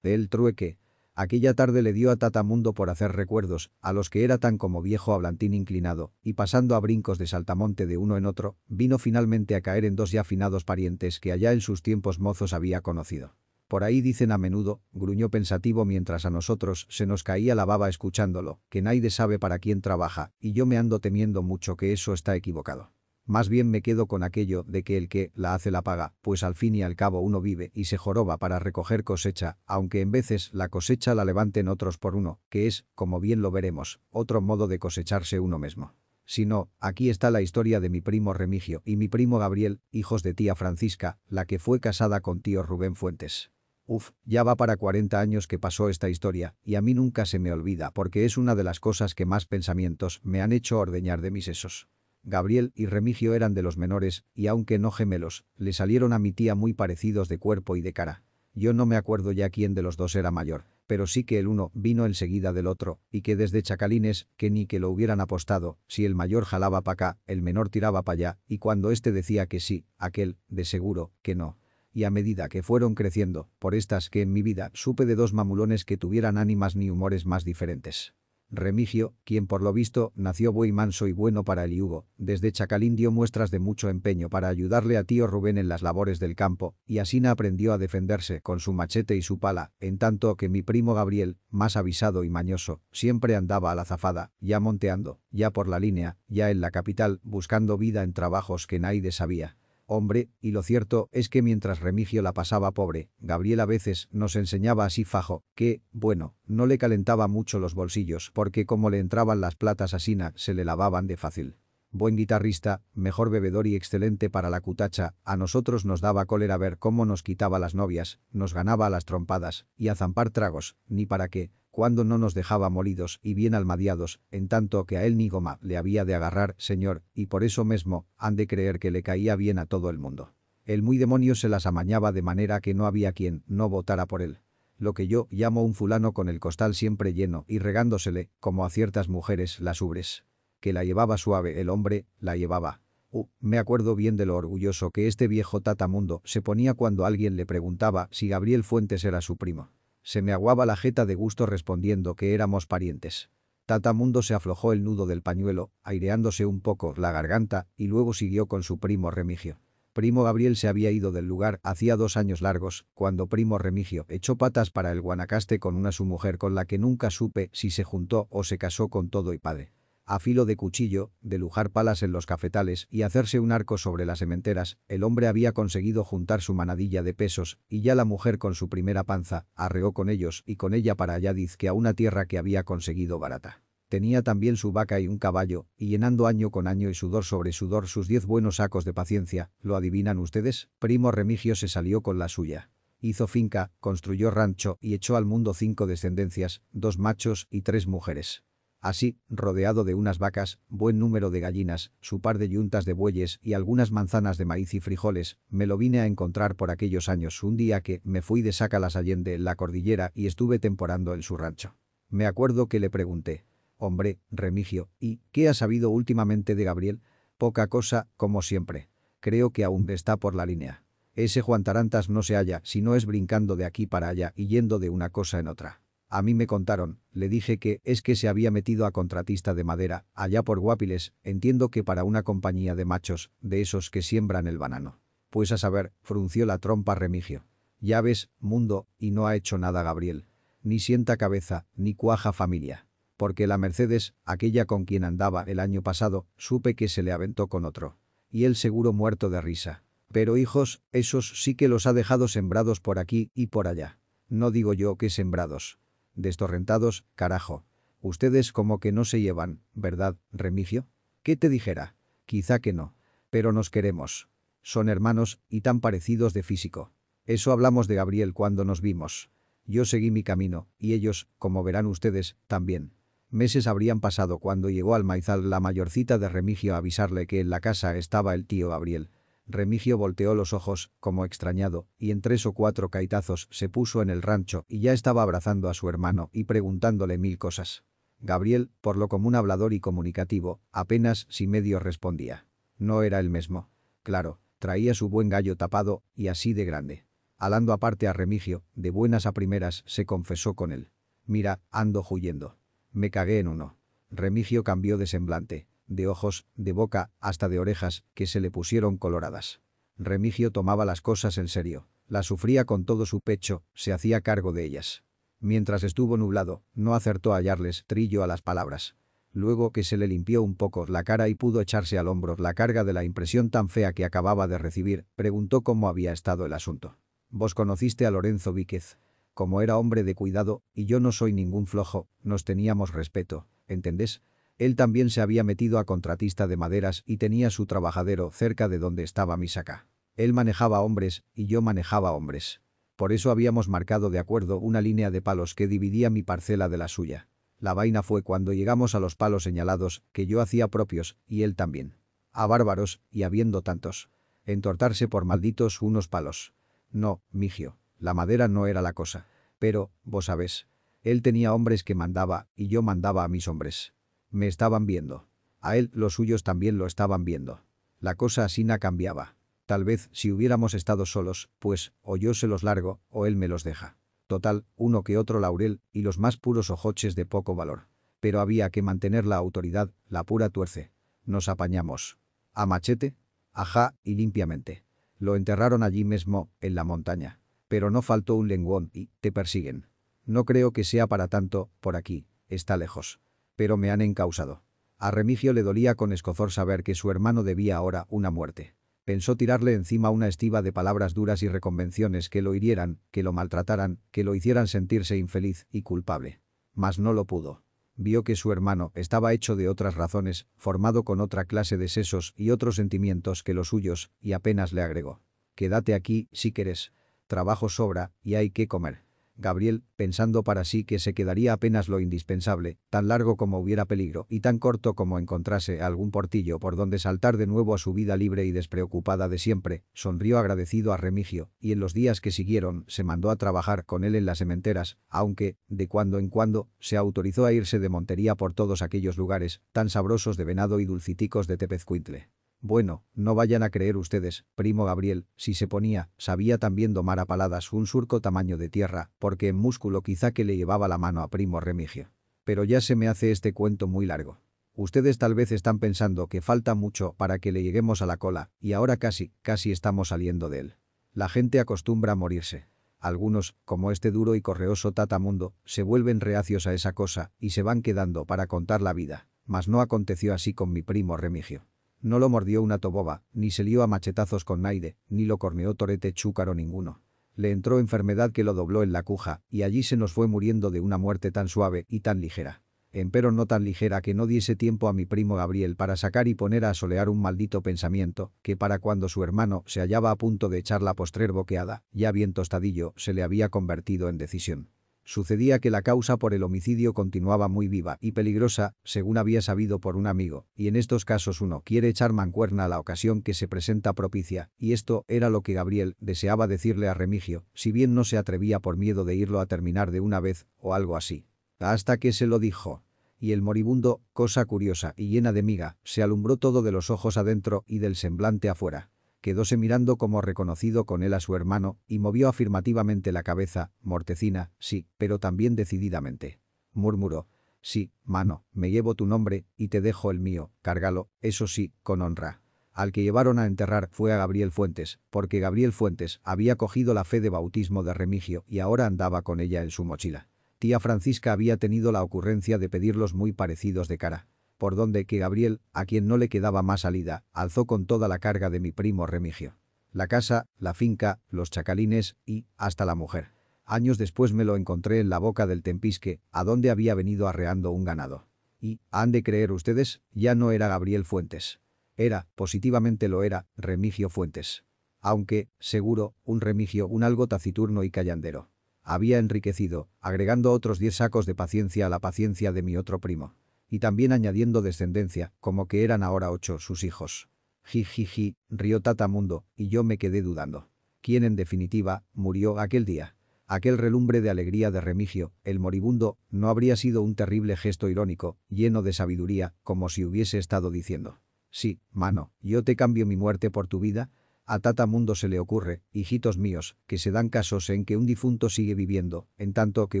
El trueque, Aquella tarde le dio a Tatamundo por hacer recuerdos, a los que era tan como viejo hablantín inclinado, y pasando a brincos de saltamonte de uno en otro, vino finalmente a caer en dos ya afinados parientes que allá en sus tiempos mozos había conocido. Por ahí dicen a menudo, gruñó pensativo mientras a nosotros se nos caía la baba escuchándolo, que nadie sabe para quién trabaja, y yo me ando temiendo mucho que eso está equivocado. Más bien me quedo con aquello de que el que la hace la paga, pues al fin y al cabo uno vive y se joroba para recoger cosecha, aunque en veces la cosecha la levanten otros por uno, que es, como bien lo veremos, otro modo de cosecharse uno mismo. Si no, aquí está la historia de mi primo Remigio y mi primo Gabriel, hijos de tía Francisca, la que fue casada con tío Rubén Fuentes. Uf, ya va para 40 años que pasó esta historia, y a mí nunca se me olvida porque es una de las cosas que más pensamientos me han hecho ordeñar de mis sesos. Gabriel y Remigio eran de los menores, y aunque no gemelos, le salieron a mi tía muy parecidos de cuerpo y de cara. Yo no me acuerdo ya quién de los dos era mayor, pero sí que el uno vino enseguida del otro, y que desde chacalines, que ni que lo hubieran apostado, si el mayor jalaba pa' acá, el menor tiraba pa' allá, y cuando éste decía que sí, aquel, de seguro, que no. Y a medida que fueron creciendo, por estas que en mi vida supe de dos mamulones que tuvieran ánimas ni humores más diferentes. Remigio, quien por lo visto nació muy manso y bueno para el yugo, desde Chacalín dio muestras de mucho empeño para ayudarle a tío Rubén en las labores del campo, y Asina aprendió a defenderse con su machete y su pala, en tanto que mi primo Gabriel, más avisado y mañoso, siempre andaba a la zafada, ya monteando, ya por la línea, ya en la capital, buscando vida en trabajos que nadie sabía. Hombre, y lo cierto es que mientras Remigio la pasaba pobre, Gabriel a veces nos enseñaba así fajo, que, bueno, no le calentaba mucho los bolsillos porque como le entraban las platas a Sina, se le lavaban de fácil buen guitarrista, mejor bebedor y excelente para la cutacha, a nosotros nos daba cólera ver cómo nos quitaba las novias, nos ganaba a las trompadas, y a zampar tragos, ni para qué, cuando no nos dejaba molidos y bien almadiados, en tanto que a él ni goma le había de agarrar, señor, y por eso mismo, han de creer que le caía bien a todo el mundo. El muy demonio se las amañaba de manera que no había quien no votara por él lo que yo llamo un fulano con el costal siempre lleno y regándosele, como a ciertas mujeres, las ubres que la llevaba suave el hombre, la llevaba. Uh, me acuerdo bien de lo orgulloso que este viejo tatamundo se ponía cuando alguien le preguntaba si Gabriel Fuentes era su primo. Se me aguaba la jeta de gusto respondiendo que éramos parientes. Tatamundo se aflojó el nudo del pañuelo, aireándose un poco la garganta, y luego siguió con su primo Remigio. Primo Gabriel se había ido del lugar hacía dos años largos, cuando Primo Remigio echó patas para el Guanacaste con una su mujer con la que nunca supe si se juntó o se casó con todo y padre. A filo de cuchillo, de lujar palas en los cafetales y hacerse un arco sobre las sementeras, el hombre había conseguido juntar su manadilla de pesos, y ya la mujer con su primera panza, arreó con ellos y con ella para allá que a una tierra que había conseguido barata. Tenía también su vaca y un caballo, y llenando año con año y sudor sobre sudor sus diez buenos sacos de paciencia, ¿lo adivinan ustedes? Primo Remigio se salió con la suya hizo finca, construyó rancho y echó al mundo cinco descendencias, dos machos y tres mujeres. Así, rodeado de unas vacas, buen número de gallinas, su par de yuntas de bueyes y algunas manzanas de maíz y frijoles, me lo vine a encontrar por aquellos años un día que me fui de Sácalas Allende en la cordillera y estuve temporando en su rancho. Me acuerdo que le pregunté, hombre, Remigio, ¿y qué ha sabido últimamente de Gabriel? Poca cosa, como siempre. Creo que aún está por la línea. Ese Juan Tarantas no se halla si no es brincando de aquí para allá y yendo de una cosa en otra. A mí me contaron, le dije que es que se había metido a contratista de madera, allá por Guapiles, entiendo que para una compañía de machos, de esos que siembran el banano. Pues a saber, frunció la trompa Remigio. Ya ves, mundo, y no ha hecho nada Gabriel. Ni sienta cabeza, ni cuaja familia. Porque la Mercedes, aquella con quien andaba el año pasado, supe que se le aventó con otro. Y él seguro muerto de risa. Pero hijos, esos sí que los ha dejado sembrados por aquí y por allá. No digo yo que sembrados Destorrentados, carajo. Ustedes como que no se llevan, ¿verdad, Remigio? ¿Qué te dijera? Quizá que no. Pero nos queremos. Son hermanos y tan parecidos de físico. Eso hablamos de Gabriel cuando nos vimos. Yo seguí mi camino, y ellos, como verán ustedes, también. Meses habrían pasado cuando llegó al maizal la mayorcita de Remigio a avisarle que en la casa estaba el tío Gabriel. Remigio volteó los ojos, como extrañado, y en tres o cuatro caitazos se puso en el rancho y ya estaba abrazando a su hermano y preguntándole mil cosas. Gabriel, por lo común hablador y comunicativo, apenas si medio respondía. No era el mismo. Claro, traía su buen gallo tapado, y así de grande. Alando aparte a Remigio, de buenas a primeras se confesó con él. Mira, ando huyendo. Me cagué en uno. Remigio cambió de semblante, de ojos, de boca, hasta de orejas, que se le pusieron coloradas. Remigio tomaba las cosas en serio. Las sufría con todo su pecho, se hacía cargo de ellas. Mientras estuvo nublado, no acertó a hallarles trillo a las palabras. Luego que se le limpió un poco la cara y pudo echarse al hombro la carga de la impresión tan fea que acababa de recibir, preguntó cómo había estado el asunto. «Vos conociste a Lorenzo Víquez. Como era hombre de cuidado, y yo no soy ningún flojo, nos teníamos respeto, ¿entendés?» Él también se había metido a contratista de maderas y tenía su trabajadero cerca de donde estaba mi saca. Él manejaba hombres y yo manejaba hombres. Por eso habíamos marcado de acuerdo una línea de palos que dividía mi parcela de la suya. La vaina fue cuando llegamos a los palos señalados, que yo hacía propios, y él también. A bárbaros, y habiendo tantos. Entortarse por malditos unos palos. No, Migio. La madera no era la cosa. Pero, vos sabés. Él tenía hombres que mandaba, y yo mandaba a mis hombres. Me estaban viendo. A él los suyos también lo estaban viendo. La cosa así no cambiaba. Tal vez si hubiéramos estado solos, pues, o yo se los largo, o él me los deja. Total, uno que otro laurel, y los más puros ojoches de poco valor. Pero había que mantener la autoridad, la pura tuerce. Nos apañamos. A machete, ajá, y limpiamente. Lo enterraron allí mismo, en la montaña. Pero no faltó un lenguón y te persiguen. No creo que sea para tanto, por aquí, está lejos. Pero me han encausado. A Remigio le dolía con escozor saber que su hermano debía ahora una muerte. Pensó tirarle encima una estiva de palabras duras y reconvenciones que lo hirieran, que lo maltrataran, que lo hicieran sentirse infeliz y culpable. Mas no lo pudo vio que su hermano estaba hecho de otras razones, formado con otra clase de sesos y otros sentimientos que los suyos, y apenas le agregó. Quédate aquí, si quieres. Trabajo sobra, y hay que comer. Gabriel, pensando para sí que se quedaría apenas lo indispensable, tan largo como hubiera peligro y tan corto como encontrase algún portillo por donde saltar de nuevo a su vida libre y despreocupada de siempre, sonrió agradecido a Remigio, y en los días que siguieron se mandó a trabajar con él en las sementeras, aunque, de cuando en cuando, se autorizó a irse de Montería por todos aquellos lugares, tan sabrosos de venado y dulciticos de Tepezcuintle. Bueno, no vayan a creer ustedes, primo Gabriel, si se ponía, sabía también domar a paladas un surco tamaño de tierra, porque en músculo quizá que le llevaba la mano a primo Remigio. Pero ya se me hace este cuento muy largo. Ustedes tal vez están pensando que falta mucho para que le lleguemos a la cola, y ahora casi, casi estamos saliendo de él. La gente acostumbra a morirse. Algunos, como este duro y correoso Tatamundo, se vuelven reacios a esa cosa y se van quedando para contar la vida. Mas no aconteció así con mi primo Remigio. No lo mordió una toboba, ni se lió a machetazos con Naide, ni lo corneó torete chúcaro ninguno. Le entró enfermedad que lo dobló en la cuja, y allí se nos fue muriendo de una muerte tan suave y tan ligera. Empero no tan ligera que no diese tiempo a mi primo Gabriel para sacar y poner a solear un maldito pensamiento, que para cuando su hermano se hallaba a punto de echar la postrer boqueada, ya bien tostadillo, se le había convertido en decisión. Sucedía que la causa por el homicidio continuaba muy viva y peligrosa, según había sabido por un amigo, y en estos casos uno quiere echar mancuerna a la ocasión que se presenta propicia, y esto era lo que Gabriel deseaba decirle a Remigio, si bien no se atrevía por miedo de irlo a terminar de una vez, o algo así. Hasta que se lo dijo. Y el moribundo, cosa curiosa y llena de miga, se alumbró todo de los ojos adentro y del semblante afuera quedóse mirando como reconocido con él a su hermano y movió afirmativamente la cabeza, mortecina, sí, pero también decididamente. Murmuró, sí, mano, me llevo tu nombre y te dejo el mío, cárgalo, eso sí, con honra. Al que llevaron a enterrar fue a Gabriel Fuentes, porque Gabriel Fuentes había cogido la fe de bautismo de Remigio y ahora andaba con ella en su mochila. Tía Francisca había tenido la ocurrencia de pedirlos muy parecidos de cara por donde que Gabriel, a quien no le quedaba más salida, alzó con toda la carga de mi primo Remigio. La casa, la finca, los chacalines y, hasta la mujer. Años después me lo encontré en la boca del Tempisque, a donde había venido arreando un ganado. Y, han de creer ustedes, ya no era Gabriel Fuentes. Era, positivamente lo era, Remigio Fuentes. Aunque, seguro, un Remigio un algo taciturno y callandero. Había enriquecido, agregando otros diez sacos de paciencia a la paciencia de mi otro primo y también añadiendo descendencia, como que eran ahora ocho sus hijos. Jijiji, rió Tatamundo, y yo me quedé dudando. ¿Quién en definitiva murió aquel día? Aquel relumbre de alegría de Remigio, el moribundo, no habría sido un terrible gesto irónico, lleno de sabiduría, como si hubiese estado diciendo. Sí, mano, yo te cambio mi muerte por tu vida, a Tatamundo se le ocurre, hijitos míos, que se dan casos en que un difunto sigue viviendo, en tanto que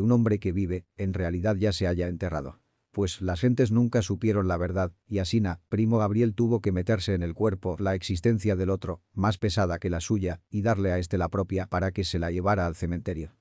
un hombre que vive, en realidad ya se haya enterrado pues las gentes nunca supieron la verdad, y Asina, primo Gabriel tuvo que meterse en el cuerpo la existencia del otro, más pesada que la suya, y darle a este la propia para que se la llevara al cementerio.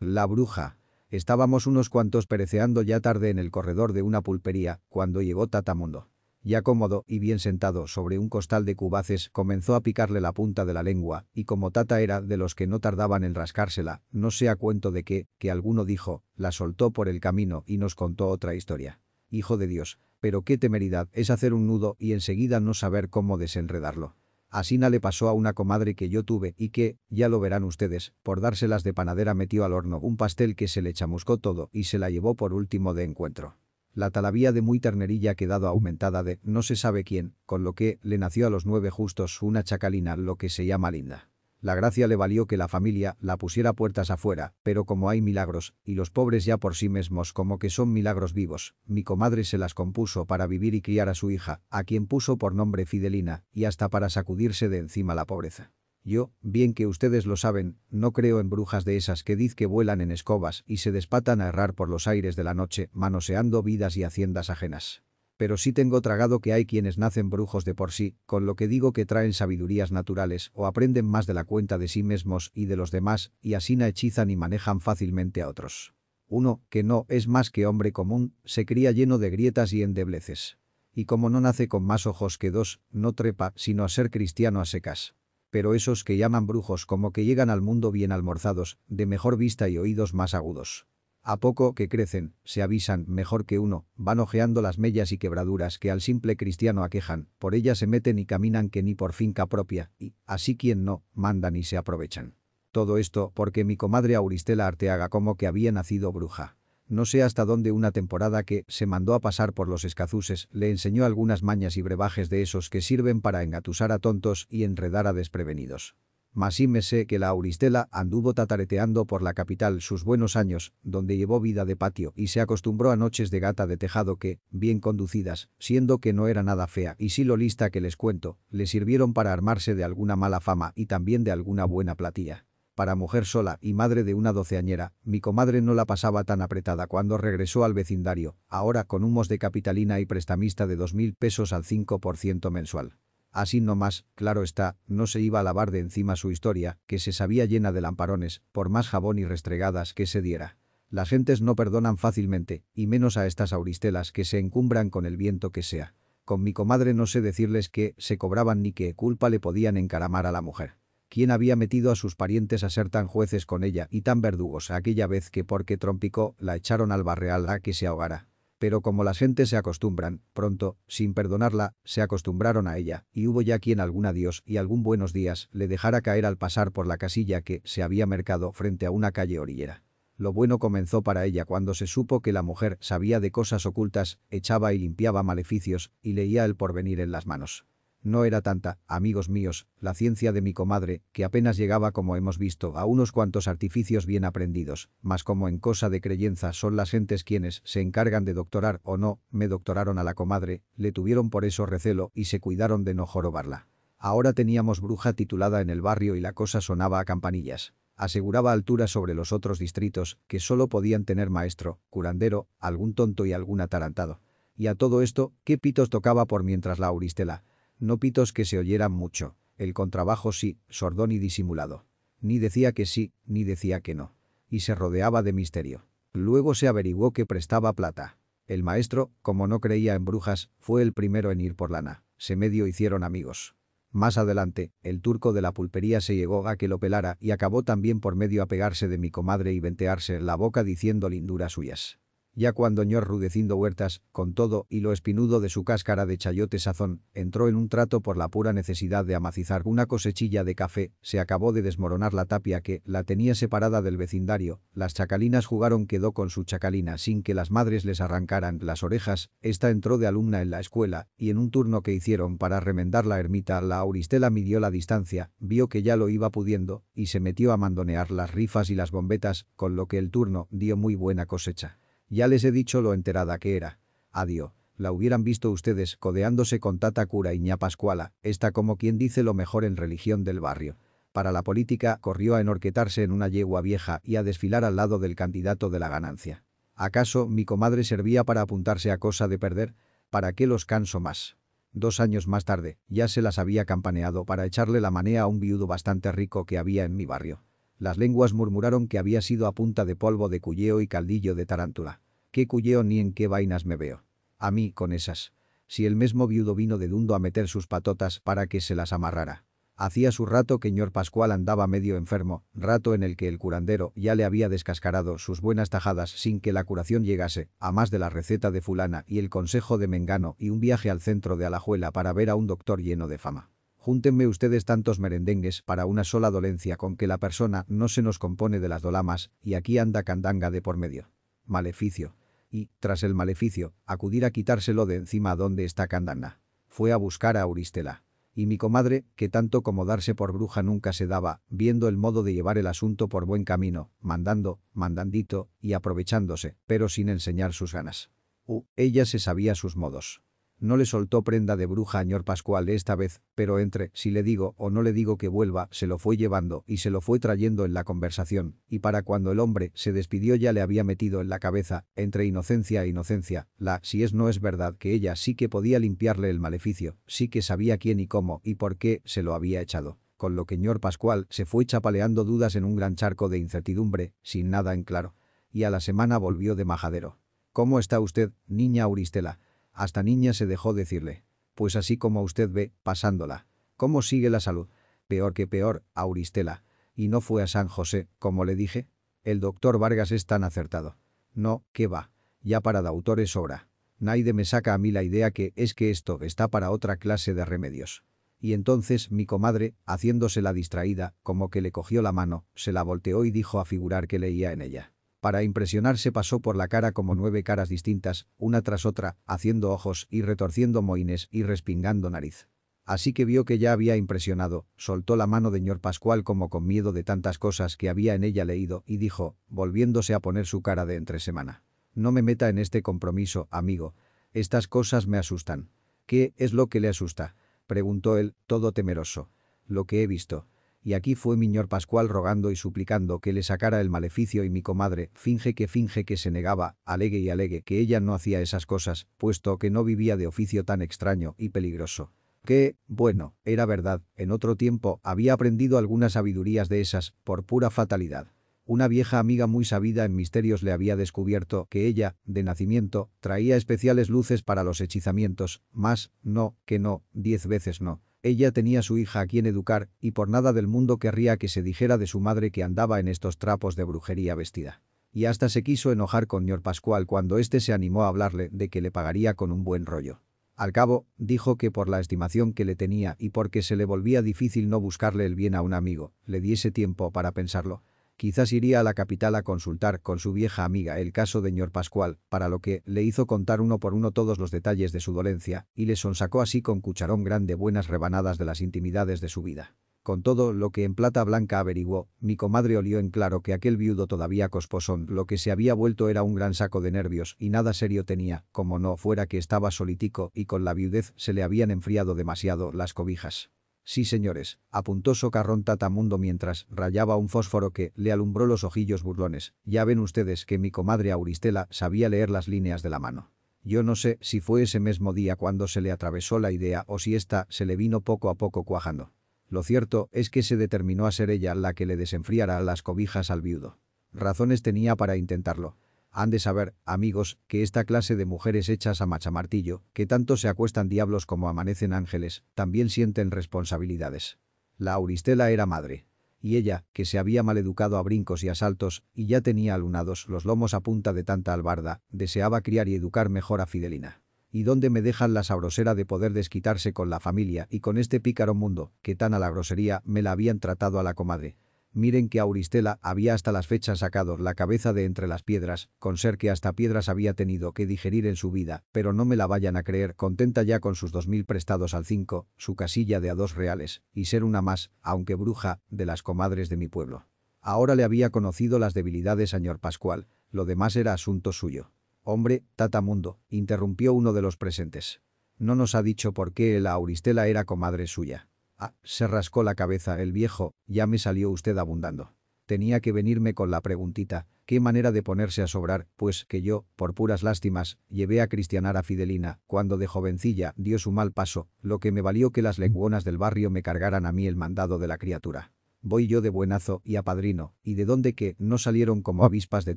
La bruja. Estábamos unos cuantos pereceando ya tarde en el corredor de una pulpería, cuando llegó Tatamundo. Ya cómodo y bien sentado sobre un costal de cubaces, comenzó a picarle la punta de la lengua, y como Tata era de los que no tardaban en rascársela, no sea cuento de qué, que alguno dijo, la soltó por el camino y nos contó otra historia. Hijo de Dios, pero qué temeridad es hacer un nudo y enseguida no saber cómo desenredarlo. Asina le pasó a una comadre que yo tuve y que, ya lo verán ustedes, por dárselas de panadera metió al horno un pastel que se le chamuscó todo y se la llevó por último de encuentro. La talavía de muy ternerilla ha quedado aumentada de no se sabe quién, con lo que le nació a los nueve justos una chacalina, lo que se llama Linda. La gracia le valió que la familia la pusiera puertas afuera, pero como hay milagros, y los pobres ya por sí mismos como que son milagros vivos, mi comadre se las compuso para vivir y criar a su hija, a quien puso por nombre Fidelina, y hasta para sacudirse de encima la pobreza. Yo, bien que ustedes lo saben, no creo en brujas de esas que diz que vuelan en escobas y se despatan a errar por los aires de la noche manoseando vidas y haciendas ajenas. Pero sí tengo tragado que hay quienes nacen brujos de por sí, con lo que digo que traen sabidurías naturales o aprenden más de la cuenta de sí mismos y de los demás, y así hechizan y manejan fácilmente a otros. Uno, que no es más que hombre común, se cría lleno de grietas y endebleces. Y como no nace con más ojos que dos, no trepa, sino a ser cristiano a secas pero esos que llaman brujos como que llegan al mundo bien almorzados, de mejor vista y oídos más agudos. A poco que crecen, se avisan, mejor que uno, van ojeando las mellas y quebraduras que al simple cristiano aquejan, por ellas se meten y caminan que ni por finca propia, y, así quien no, mandan y se aprovechan. Todo esto porque mi comadre Auristela Arteaga como que había nacido bruja. No sé hasta dónde una temporada que se mandó a pasar por los escazuses le enseñó algunas mañas y brebajes de esos que sirven para engatusar a tontos y enredar a desprevenidos. me sé que la Auristela anduvo tatareteando por la capital sus buenos años, donde llevó vida de patio y se acostumbró a noches de gata de tejado que, bien conducidas, siendo que no era nada fea y sí lo lista que les cuento, le sirvieron para armarse de alguna mala fama y también de alguna buena platía. Para mujer sola y madre de una doceañera, mi comadre no la pasaba tan apretada cuando regresó al vecindario, ahora con humos de capitalina y prestamista de 2.000 pesos al 5% mensual. Así nomás, claro está, no se iba a lavar de encima su historia, que se sabía llena de lamparones, por más jabón y restregadas que se diera. Las gentes no perdonan fácilmente, y menos a estas auristelas que se encumbran con el viento que sea. Con mi comadre no sé decirles que se cobraban ni qué culpa le podían encaramar a la mujer. ¿Quién había metido a sus parientes a ser tan jueces con ella y tan verdugos aquella vez que porque trompicó la echaron al barreal a que se ahogara? Pero como las gentes se acostumbran, pronto, sin perdonarla, se acostumbraron a ella, y hubo ya quien algún adiós y algún buenos días le dejara caer al pasar por la casilla que se había mercado frente a una calle orillera. Lo bueno comenzó para ella cuando se supo que la mujer sabía de cosas ocultas, echaba y limpiaba maleficios, y leía el porvenir en las manos. No era tanta, amigos míos, la ciencia de mi comadre, que apenas llegaba como hemos visto a unos cuantos artificios bien aprendidos, mas como en cosa de creyenza son las gentes quienes se encargan de doctorar o no, me doctoraron a la comadre, le tuvieron por eso recelo y se cuidaron de no jorobarla. Ahora teníamos bruja titulada en el barrio y la cosa sonaba a campanillas. Aseguraba altura sobre los otros distritos, que solo podían tener maestro, curandero, algún tonto y algún atarantado. Y a todo esto, ¿qué pitos tocaba por mientras la auristela? No pitos que se oyeran mucho, el contrabajo sí, sordón y disimulado. Ni decía que sí, ni decía que no. Y se rodeaba de misterio. Luego se averiguó que prestaba plata. El maestro, como no creía en brujas, fue el primero en ir por lana. Se medio hicieron amigos. Más adelante, el turco de la pulpería se llegó a que lo pelara y acabó también por medio a pegarse de mi comadre y ventearse la boca diciendo linduras suyas. Ya cuando ñor rudecindo huertas, con todo y lo espinudo de su cáscara de chayote sazón, entró en un trato por la pura necesidad de amacizar una cosechilla de café, se acabó de desmoronar la tapia que la tenía separada del vecindario, las chacalinas jugaron quedó con su chacalina sin que las madres les arrancaran las orejas, esta entró de alumna en la escuela, y en un turno que hicieron para remendar la ermita la Auristela midió la distancia, vio que ya lo iba pudiendo, y se metió a mandonear las rifas y las bombetas, con lo que el turno dio muy buena cosecha. Ya les he dicho lo enterada que era. Adiós. La hubieran visto ustedes codeándose con Tata Cura y Ña Pascuala, está como quien dice lo mejor en religión del barrio. Para la política corrió a enorquetarse en una yegua vieja y a desfilar al lado del candidato de la ganancia. ¿Acaso mi comadre servía para apuntarse a cosa de perder? ¿Para qué los canso más? Dos años más tarde, ya se las había campaneado para echarle la manea a un viudo bastante rico que había en mi barrio. Las lenguas murmuraron que había sido a punta de polvo de culleo y caldillo de tarántula. ¿Qué culleo ni en qué vainas me veo? A mí con esas. Si el mismo viudo vino de Dundo a meter sus patotas para que se las amarrara. Hacía su rato que ñor Pascual andaba medio enfermo, rato en el que el curandero ya le había descascarado sus buenas tajadas sin que la curación llegase, a más de la receta de fulana y el consejo de Mengano y un viaje al centro de Alajuela para ver a un doctor lleno de fama. Júntenme ustedes tantos merendengues para una sola dolencia con que la persona no se nos compone de las dolamas y aquí anda candanga de por medio. Maleficio. Y, tras el maleficio, acudir a quitárselo de encima donde está candanga. Fue a buscar a Auristela. Y mi comadre, que tanto como darse por bruja nunca se daba, viendo el modo de llevar el asunto por buen camino, mandando, mandandito, y aprovechándose, pero sin enseñar sus ganas. Uh, ella se sabía sus modos. No le soltó prenda de bruja a ñor Pascual esta vez, pero entre, si le digo o no le digo que vuelva, se lo fue llevando y se lo fue trayendo en la conversación, y para cuando el hombre se despidió ya le había metido en la cabeza, entre inocencia e inocencia, la, si es no es verdad que ella sí que podía limpiarle el maleficio, sí que sabía quién y cómo y por qué se lo había echado con lo que ñor Pascual se fue chapaleando dudas en un gran charco de incertidumbre, sin nada en claro. Y a la semana volvió de majadero. ¿Cómo está usted, niña Auristela? Hasta niña se dejó decirle. Pues así como usted ve, pasándola. ¿Cómo sigue la salud? Peor que peor, Auristela. Y no fue a San José, como le dije. El doctor Vargas es tan acertado. No, qué va. Ya para Dautores obra. Naide me saca a mí la idea que es que esto está para otra clase de remedios. Y entonces mi comadre, haciéndose la distraída, como que le cogió la mano, se la volteó y dijo a figurar que leía en ella. Para impresionarse pasó por la cara como nueve caras distintas, una tras otra, haciendo ojos y retorciendo moines y respingando nariz. Así que vio que ya había impresionado, soltó la mano de ñor Pascual como con miedo de tantas cosas que había en ella leído y dijo, volviéndose a poner su cara de entre semana. No me meta en este compromiso, amigo. Estas cosas me asustan. ¿Qué es lo que le asusta? Preguntó él, todo temeroso. Lo que he visto y aquí fue Miñor Pascual rogando y suplicando que le sacara el maleficio y mi comadre, finge que finge que se negaba, alegue y alegue que ella no hacía esas cosas, puesto que no vivía de oficio tan extraño y peligroso. Que, bueno, era verdad, en otro tiempo había aprendido algunas sabidurías de esas, por pura fatalidad. Una vieja amiga muy sabida en misterios le había descubierto que ella, de nacimiento, traía especiales luces para los hechizamientos, más, no, que no, diez veces no. Ella tenía su hija a quien educar y por nada del mundo querría que se dijera de su madre que andaba en estos trapos de brujería vestida. Y hasta se quiso enojar con ñor Pascual cuando éste se animó a hablarle de que le pagaría con un buen rollo. Al cabo, dijo que por la estimación que le tenía y porque se le volvía difícil no buscarle el bien a un amigo, le diese tiempo para pensarlo Quizás iría a la capital a consultar con su vieja amiga el caso de ñor Pascual, para lo que le hizo contar uno por uno todos los detalles de su dolencia y le sonsacó así con cucharón grande buenas rebanadas de las intimidades de su vida. Con todo lo que en plata blanca averiguó, mi comadre olió en claro que aquel viudo todavía cosposón lo que se había vuelto era un gran saco de nervios y nada serio tenía, como no fuera que estaba solitico y con la viudez se le habían enfriado demasiado las cobijas. Sí, señores, apuntó socarrón Tatamundo mientras rayaba un fósforo que le alumbró los ojillos burlones. Ya ven ustedes que mi comadre Auristela sabía leer las líneas de la mano. Yo no sé si fue ese mismo día cuando se le atravesó la idea o si ésta se le vino poco a poco cuajando. Lo cierto es que se determinó a ser ella la que le desenfriara las cobijas al viudo. Razones tenía para intentarlo. Han de saber, amigos, que esta clase de mujeres hechas a machamartillo, que tanto se acuestan diablos como amanecen ángeles, también sienten responsabilidades. La Auristela era madre. Y ella, que se había maleducado a brincos y a saltos, y ya tenía alunados los lomos a punta de tanta albarda, deseaba criar y educar mejor a Fidelina. ¿Y dónde me dejan la sabrosera de poder desquitarse con la familia y con este pícaro mundo, que tan a la grosería me la habían tratado a la comadre? Miren que Auristela había hasta las fechas sacado la cabeza de entre las piedras, con ser que hasta piedras había tenido que digerir en su vida, pero no me la vayan a creer, contenta ya con sus dos mil prestados al cinco, su casilla de a dos reales, y ser una más, aunque bruja, de las comadres de mi pueblo. Ahora le había conocido las debilidades señor Pascual, lo demás era asunto suyo. Hombre, Tatamundo, interrumpió uno de los presentes. No nos ha dicho por qué la Auristela era comadre suya. Ah, se rascó la cabeza el viejo, ya me salió usted abundando. Tenía que venirme con la preguntita, qué manera de ponerse a sobrar, pues que yo, por puras lástimas, llevé a cristianar a Fidelina, cuando de jovencilla dio su mal paso, lo que me valió que las lenguonas del barrio me cargaran a mí el mandado de la criatura. Voy yo de buenazo y a padrino, y de donde que no salieron como avispas de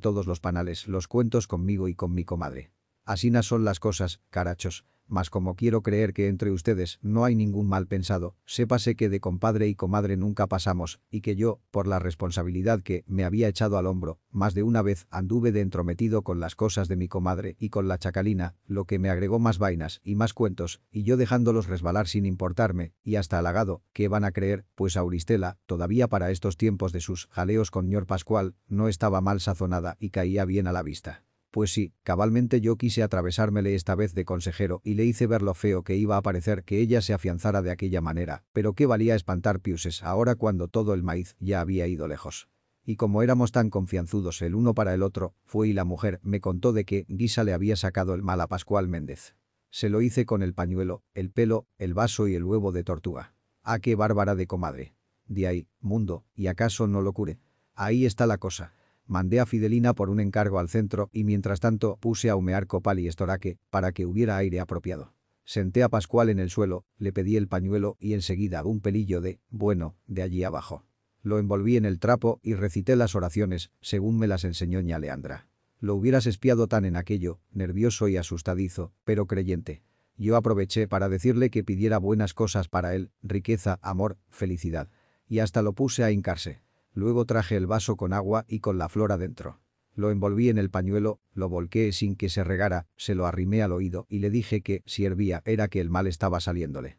todos los panales los cuentos conmigo y con mi comadre. Así no son las cosas, carachos, mas como quiero creer que entre ustedes no hay ningún mal pensado, sépase que de compadre y comadre nunca pasamos, y que yo, por la responsabilidad que me había echado al hombro, más de una vez anduve de entrometido con las cosas de mi comadre y con la chacalina, lo que me agregó más vainas y más cuentos, y yo dejándolos resbalar sin importarme, y hasta halagado, que van a creer, pues Auristela, todavía para estos tiempos de sus jaleos con ñor Pascual, no estaba mal sazonada y caía bien a la vista. Pues sí, cabalmente yo quise atravesármele esta vez de consejero y le hice ver lo feo que iba a parecer que ella se afianzara de aquella manera, pero qué valía espantar piuses ahora cuando todo el maíz ya había ido lejos y como éramos tan confianzudos el uno para el otro, fue y la mujer me contó de que Guisa le había sacado el mal a Pascual Méndez. Se lo hice con el pañuelo, el pelo, el vaso y el huevo de tortuga. ¡Ah, qué bárbara de comadre! De ahí, mundo, ¿y acaso no lo cure? Ahí está la cosa. Mandé a Fidelina por un encargo al centro y mientras tanto puse a humear copal y estoraque para que hubiera aire apropiado. Senté a Pascual en el suelo, le pedí el pañuelo y enseguida un pelillo de, bueno, de allí abajo. Lo envolví en el trapo y recité las oraciones, según me las enseñó ña Leandra. Lo hubieras espiado tan en aquello, nervioso y asustadizo, pero creyente. Yo aproveché para decirle que pidiera buenas cosas para él, riqueza, amor, felicidad. Y hasta lo puse a hincarse. Luego traje el vaso con agua y con la flor adentro. Lo envolví en el pañuelo, lo volqué sin que se regara, se lo arrimé al oído y le dije que, si hervía, era que el mal estaba saliéndole.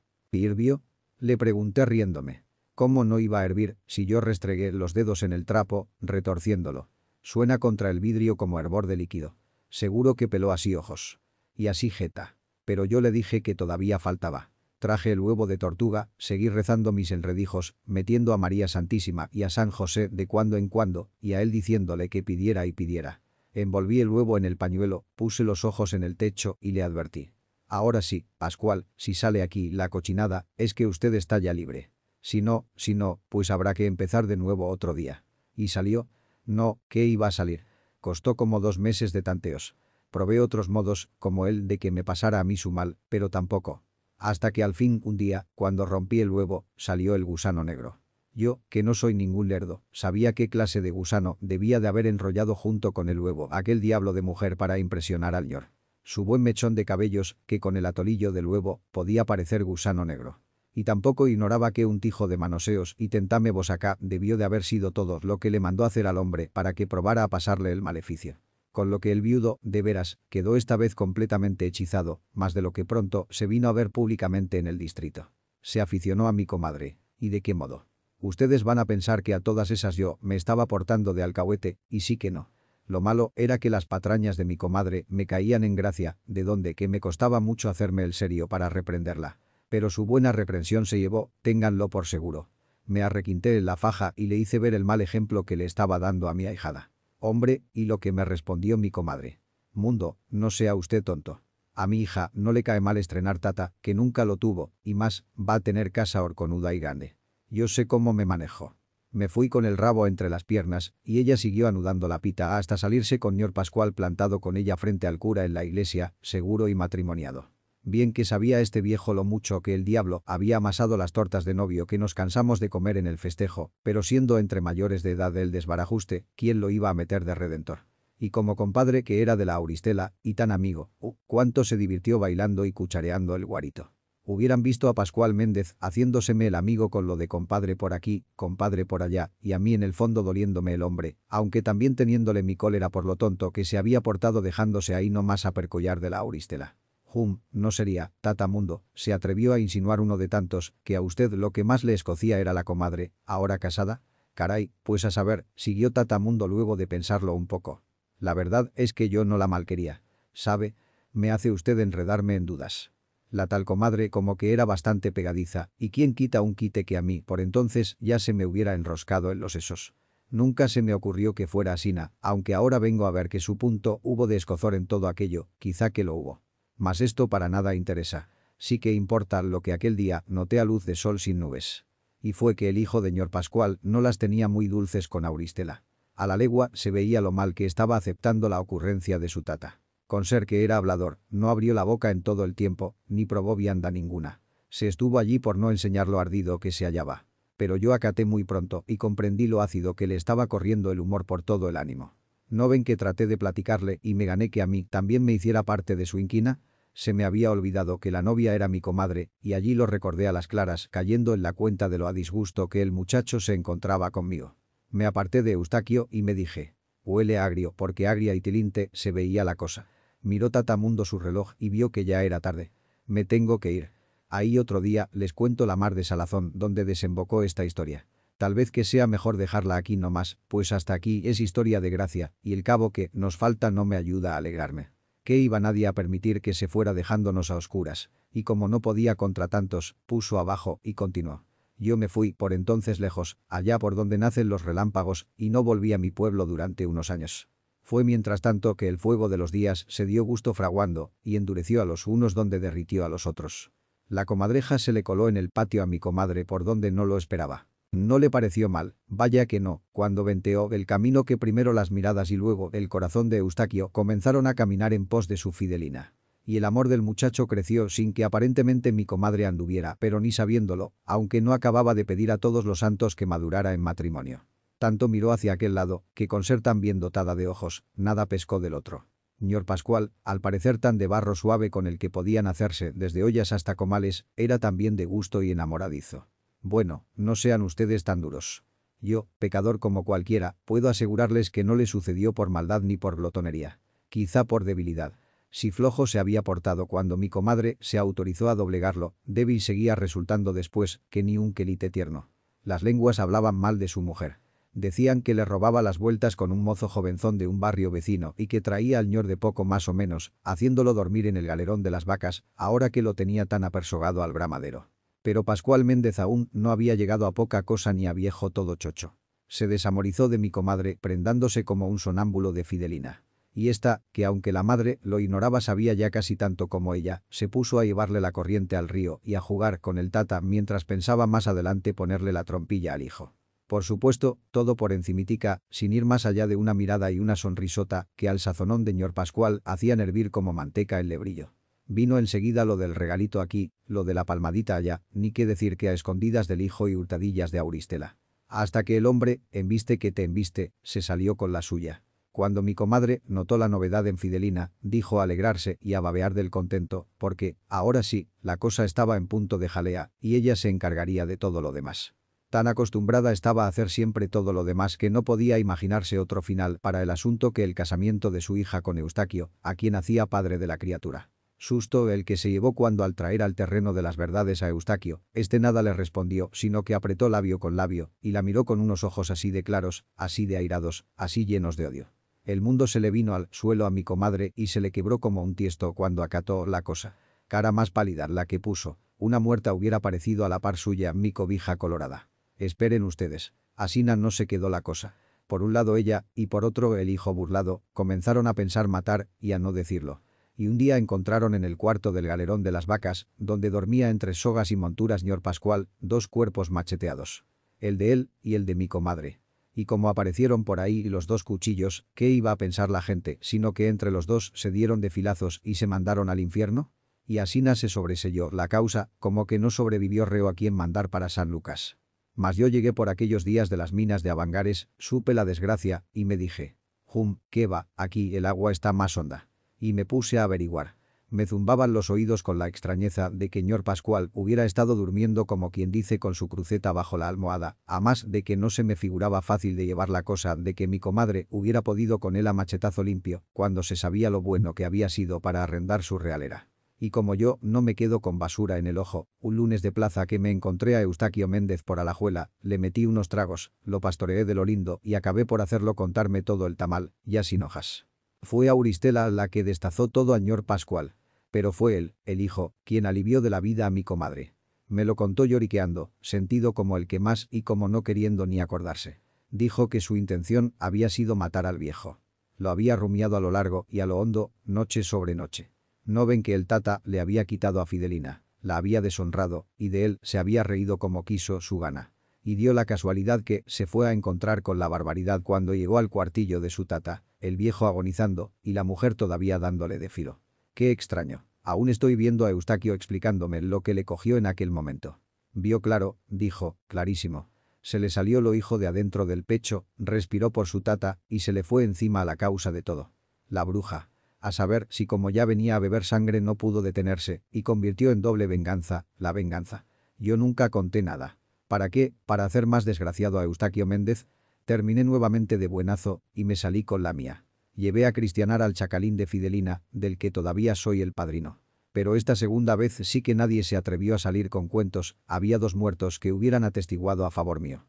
Le pregunté riéndome. ¿Cómo no iba a hervir si yo restregué los dedos en el trapo, retorciéndolo? Suena contra el vidrio como hervor de líquido. Seguro que peló así ojos. Y así jeta. Pero yo le dije que todavía faltaba traje el huevo de tortuga, seguí rezando mis enredijos, metiendo a María Santísima y a San José de cuando en cuando, y a él diciéndole que pidiera y pidiera. Envolví el huevo en el pañuelo, puse los ojos en el techo y le advertí. Ahora sí, Pascual, si sale aquí la cochinada, es que usted está ya libre. Si no, si no, pues habrá que empezar de nuevo otro día. ¿Y salió? No, ¿qué iba a salir? Costó como dos meses de tanteos. Probé otros modos, como el de que me pasara a mí su mal, pero tampoco hasta que al fin un día, cuando rompí el huevo, salió el gusano negro. Yo, que no soy ningún lerdo, sabía qué clase de gusano debía de haber enrollado junto con el huevo aquel diablo de mujer para impresionar al ñor. Su buen mechón de cabellos, que con el atolillo del huevo, podía parecer gusano negro. Y tampoco ignoraba que un tijo de manoseos y tentame acá debió de haber sido todo lo que le mandó hacer al hombre para que probara a pasarle el maleficio con lo que el viudo, de veras, quedó esta vez completamente hechizado, más de lo que pronto se vino a ver públicamente en el distrito. Se aficionó a mi comadre. ¿Y de qué modo? Ustedes van a pensar que a todas esas yo me estaba portando de alcahuete, y sí que no. Lo malo era que las patrañas de mi comadre me caían en gracia, de donde que me costaba mucho hacerme el serio para reprenderla. Pero su buena reprensión se llevó, ténganlo por seguro. Me arrequinté en la faja y le hice ver el mal ejemplo que le estaba dando a mi ahijada. Hombre, y lo que me respondió mi comadre. Mundo, no sea usted tonto. A mi hija no le cae mal estrenar tata, que nunca lo tuvo, y más, va a tener casa horconuda y grande. Yo sé cómo me manejo. Me fui con el rabo entre las piernas, y ella siguió anudando la pita hasta salirse con ñor Pascual plantado con ella frente al cura en la iglesia, seguro y matrimoniado. Bien que sabía este viejo lo mucho que el diablo había amasado las tortas de novio que nos cansamos de comer en el festejo, pero siendo entre mayores de edad el desbarajuste, ¿quién lo iba a meter de redentor? Y como compadre que era de la Auristela, y tan amigo, uh, cuánto se divirtió bailando y cuchareando el guarito. Hubieran visto a Pascual Méndez haciéndoseme el amigo con lo de compadre por aquí, compadre por allá, y a mí en el fondo doliéndome el hombre, aunque también teniéndole mi cólera por lo tonto que se había portado dejándose ahí no más a percollar de la Auristela. Hum, no sería, Tatamundo, se atrevió a insinuar uno de tantos, que a usted lo que más le escocía era la comadre, ahora casada. Caray, pues a saber, siguió Tatamundo luego de pensarlo un poco. La verdad es que yo no la malquería. ¿Sabe? Me hace usted enredarme en dudas. La tal comadre como que era bastante pegadiza, y quien quita un quite que a mí, por entonces, ya se me hubiera enroscado en los esos. Nunca se me ocurrió que fuera asina, aunque ahora vengo a ver que su punto hubo de escozor en todo aquello, quizá que lo hubo. Mas esto para nada interesa. Sí que importa lo que aquel día noté a luz de sol sin nubes. Y fue que el hijo de ñor Pascual no las tenía muy dulces con Auristela. A la legua se veía lo mal que estaba aceptando la ocurrencia de su tata. Con ser que era hablador, no abrió la boca en todo el tiempo, ni probó vianda ninguna. Se estuvo allí por no enseñar lo ardido que se hallaba. Pero yo acaté muy pronto y comprendí lo ácido que le estaba corriendo el humor por todo el ánimo. ¿No ven que traté de platicarle y me gané que a mí también me hiciera parte de su inquina? Se me había olvidado que la novia era mi comadre, y allí lo recordé a las claras, cayendo en la cuenta de lo a disgusto que el muchacho se encontraba conmigo. Me aparté de Eustaquio y me dije. Huele agrio, porque agria y tilinte se veía la cosa. Miró Tatamundo su reloj y vio que ya era tarde. Me tengo que ir. Ahí otro día les cuento la mar de Salazón donde desembocó esta historia. Tal vez que sea mejor dejarla aquí nomás, pues hasta aquí es historia de gracia, y el cabo que nos falta no me ayuda a alegrarme que iba nadie a permitir que se fuera dejándonos a oscuras, y como no podía contra tantos, puso abajo y continuó. Yo me fui por entonces lejos, allá por donde nacen los relámpagos, y no volví a mi pueblo durante unos años. Fue mientras tanto que el fuego de los días se dio gusto fraguando, y endureció a los unos donde derritió a los otros. La comadreja se le coló en el patio a mi comadre por donde no lo esperaba. No le pareció mal, vaya que no, cuando venteó el camino que primero las miradas y luego el corazón de Eustaquio comenzaron a caminar en pos de su fidelina. Y el amor del muchacho creció sin que aparentemente mi comadre anduviera, pero ni sabiéndolo, aunque no acababa de pedir a todos los santos que madurara en matrimonio. Tanto miró hacia aquel lado, que con ser tan bien dotada de ojos, nada pescó del otro. Ñor Pascual, al parecer tan de barro suave con el que podían hacerse desde ollas hasta comales, era también de gusto y enamoradizo. Bueno, no sean ustedes tan duros. Yo, pecador como cualquiera, puedo asegurarles que no le sucedió por maldad ni por glotonería. Quizá por debilidad. Si flojo se había portado cuando mi comadre se autorizó a doblegarlo, débil seguía resultando después que ni un quelite tierno. Las lenguas hablaban mal de su mujer. Decían que le robaba las vueltas con un mozo jovenzón de un barrio vecino y que traía al ñor de poco más o menos, haciéndolo dormir en el galerón de las vacas, ahora que lo tenía tan apersogado al bramadero. Pero Pascual Méndez aún no había llegado a poca cosa ni a viejo todo chocho. Se desamorizó de mi comadre, prendándose como un sonámbulo de Fidelina. Y esta, que aunque la madre lo ignoraba sabía ya casi tanto como ella, se puso a llevarle la corriente al río y a jugar con el tata mientras pensaba más adelante ponerle la trompilla al hijo. Por supuesto, todo por encimitica, sin ir más allá de una mirada y una sonrisota que al sazonón de ñor Pascual hacían hervir como manteca el lebrillo. Vino enseguida lo del regalito aquí, lo de la palmadita allá, ni qué decir que a escondidas del hijo y hurtadillas de Auristela. Hasta que el hombre, enviste que te enviste, se salió con la suya. Cuando mi comadre notó la novedad en Fidelina, dijo alegrarse y a babear del contento, porque, ahora sí, la cosa estaba en punto de jalea, y ella se encargaría de todo lo demás. Tan acostumbrada estaba a hacer siempre todo lo demás que no podía imaginarse otro final para el asunto que el casamiento de su hija con Eustaquio, a quien hacía padre de la criatura. Susto el que se llevó cuando al traer al terreno de las verdades a Eustaquio, este nada le respondió, sino que apretó labio con labio, y la miró con unos ojos así de claros, así de airados, así llenos de odio. El mundo se le vino al suelo a mi comadre y se le quebró como un tiesto cuando acató la cosa. Cara más pálida la que puso, una muerta hubiera parecido a la par suya mi cobija colorada. Esperen ustedes. Asina no se quedó la cosa. Por un lado ella, y por otro el hijo burlado, comenzaron a pensar matar y a no decirlo y un día encontraron en el cuarto del galerón de las vacas, donde dormía entre sogas y monturas señor Pascual, dos cuerpos macheteados. El de él y el de mi comadre. Y como aparecieron por ahí los dos cuchillos, ¿qué iba a pensar la gente, sino que entre los dos se dieron de filazos y se mandaron al infierno? Y así se sobreselló la causa, como que no sobrevivió reo a quien mandar para San Lucas. Mas yo llegué por aquellos días de las minas de Avangares, supe la desgracia, y me dije, «Jum, qué va, aquí el agua está más honda» y me puse a averiguar. Me zumbaban los oídos con la extrañeza de que ñor Pascual hubiera estado durmiendo como quien dice con su cruceta bajo la almohada, a más de que no se me figuraba fácil de llevar la cosa de que mi comadre hubiera podido con él a machetazo limpio cuando se sabía lo bueno que había sido para arrendar su realera. Y como yo no me quedo con basura en el ojo, un lunes de plaza que me encontré a Eustaquio Méndez por Alajuela, le metí unos tragos, lo pastoreé de lo lindo y acabé por hacerlo contarme todo el tamal, ya sin hojas. Fue Auristela la que destazó todo a Ñor pascual. Pero fue él, el hijo, quien alivió de la vida a mi comadre. Me lo contó lloriqueando, sentido como el que más y como no queriendo ni acordarse. Dijo que su intención había sido matar al viejo. Lo había rumiado a lo largo y a lo hondo, noche sobre noche. No ven que el tata le había quitado a Fidelina, la había deshonrado, y de él se había reído como quiso su gana. Y dio la casualidad que se fue a encontrar con la barbaridad cuando llegó al cuartillo de su tata, el viejo agonizando y la mujer todavía dándole de filo. Qué extraño. Aún estoy viendo a Eustaquio explicándome lo que le cogió en aquel momento. Vio claro, dijo, clarísimo. Se le salió lo hijo de adentro del pecho, respiró por su tata y se le fue encima a la causa de todo. La bruja. A saber si como ya venía a beber sangre no pudo detenerse y convirtió en doble venganza, la venganza. Yo nunca conté nada. ¿Para qué? Para hacer más desgraciado a Eustaquio Méndez, Terminé nuevamente de buenazo y me salí con la mía. Llevé a cristianar al chacalín de Fidelina, del que todavía soy el padrino. Pero esta segunda vez sí que nadie se atrevió a salir con cuentos, había dos muertos que hubieran atestiguado a favor mío.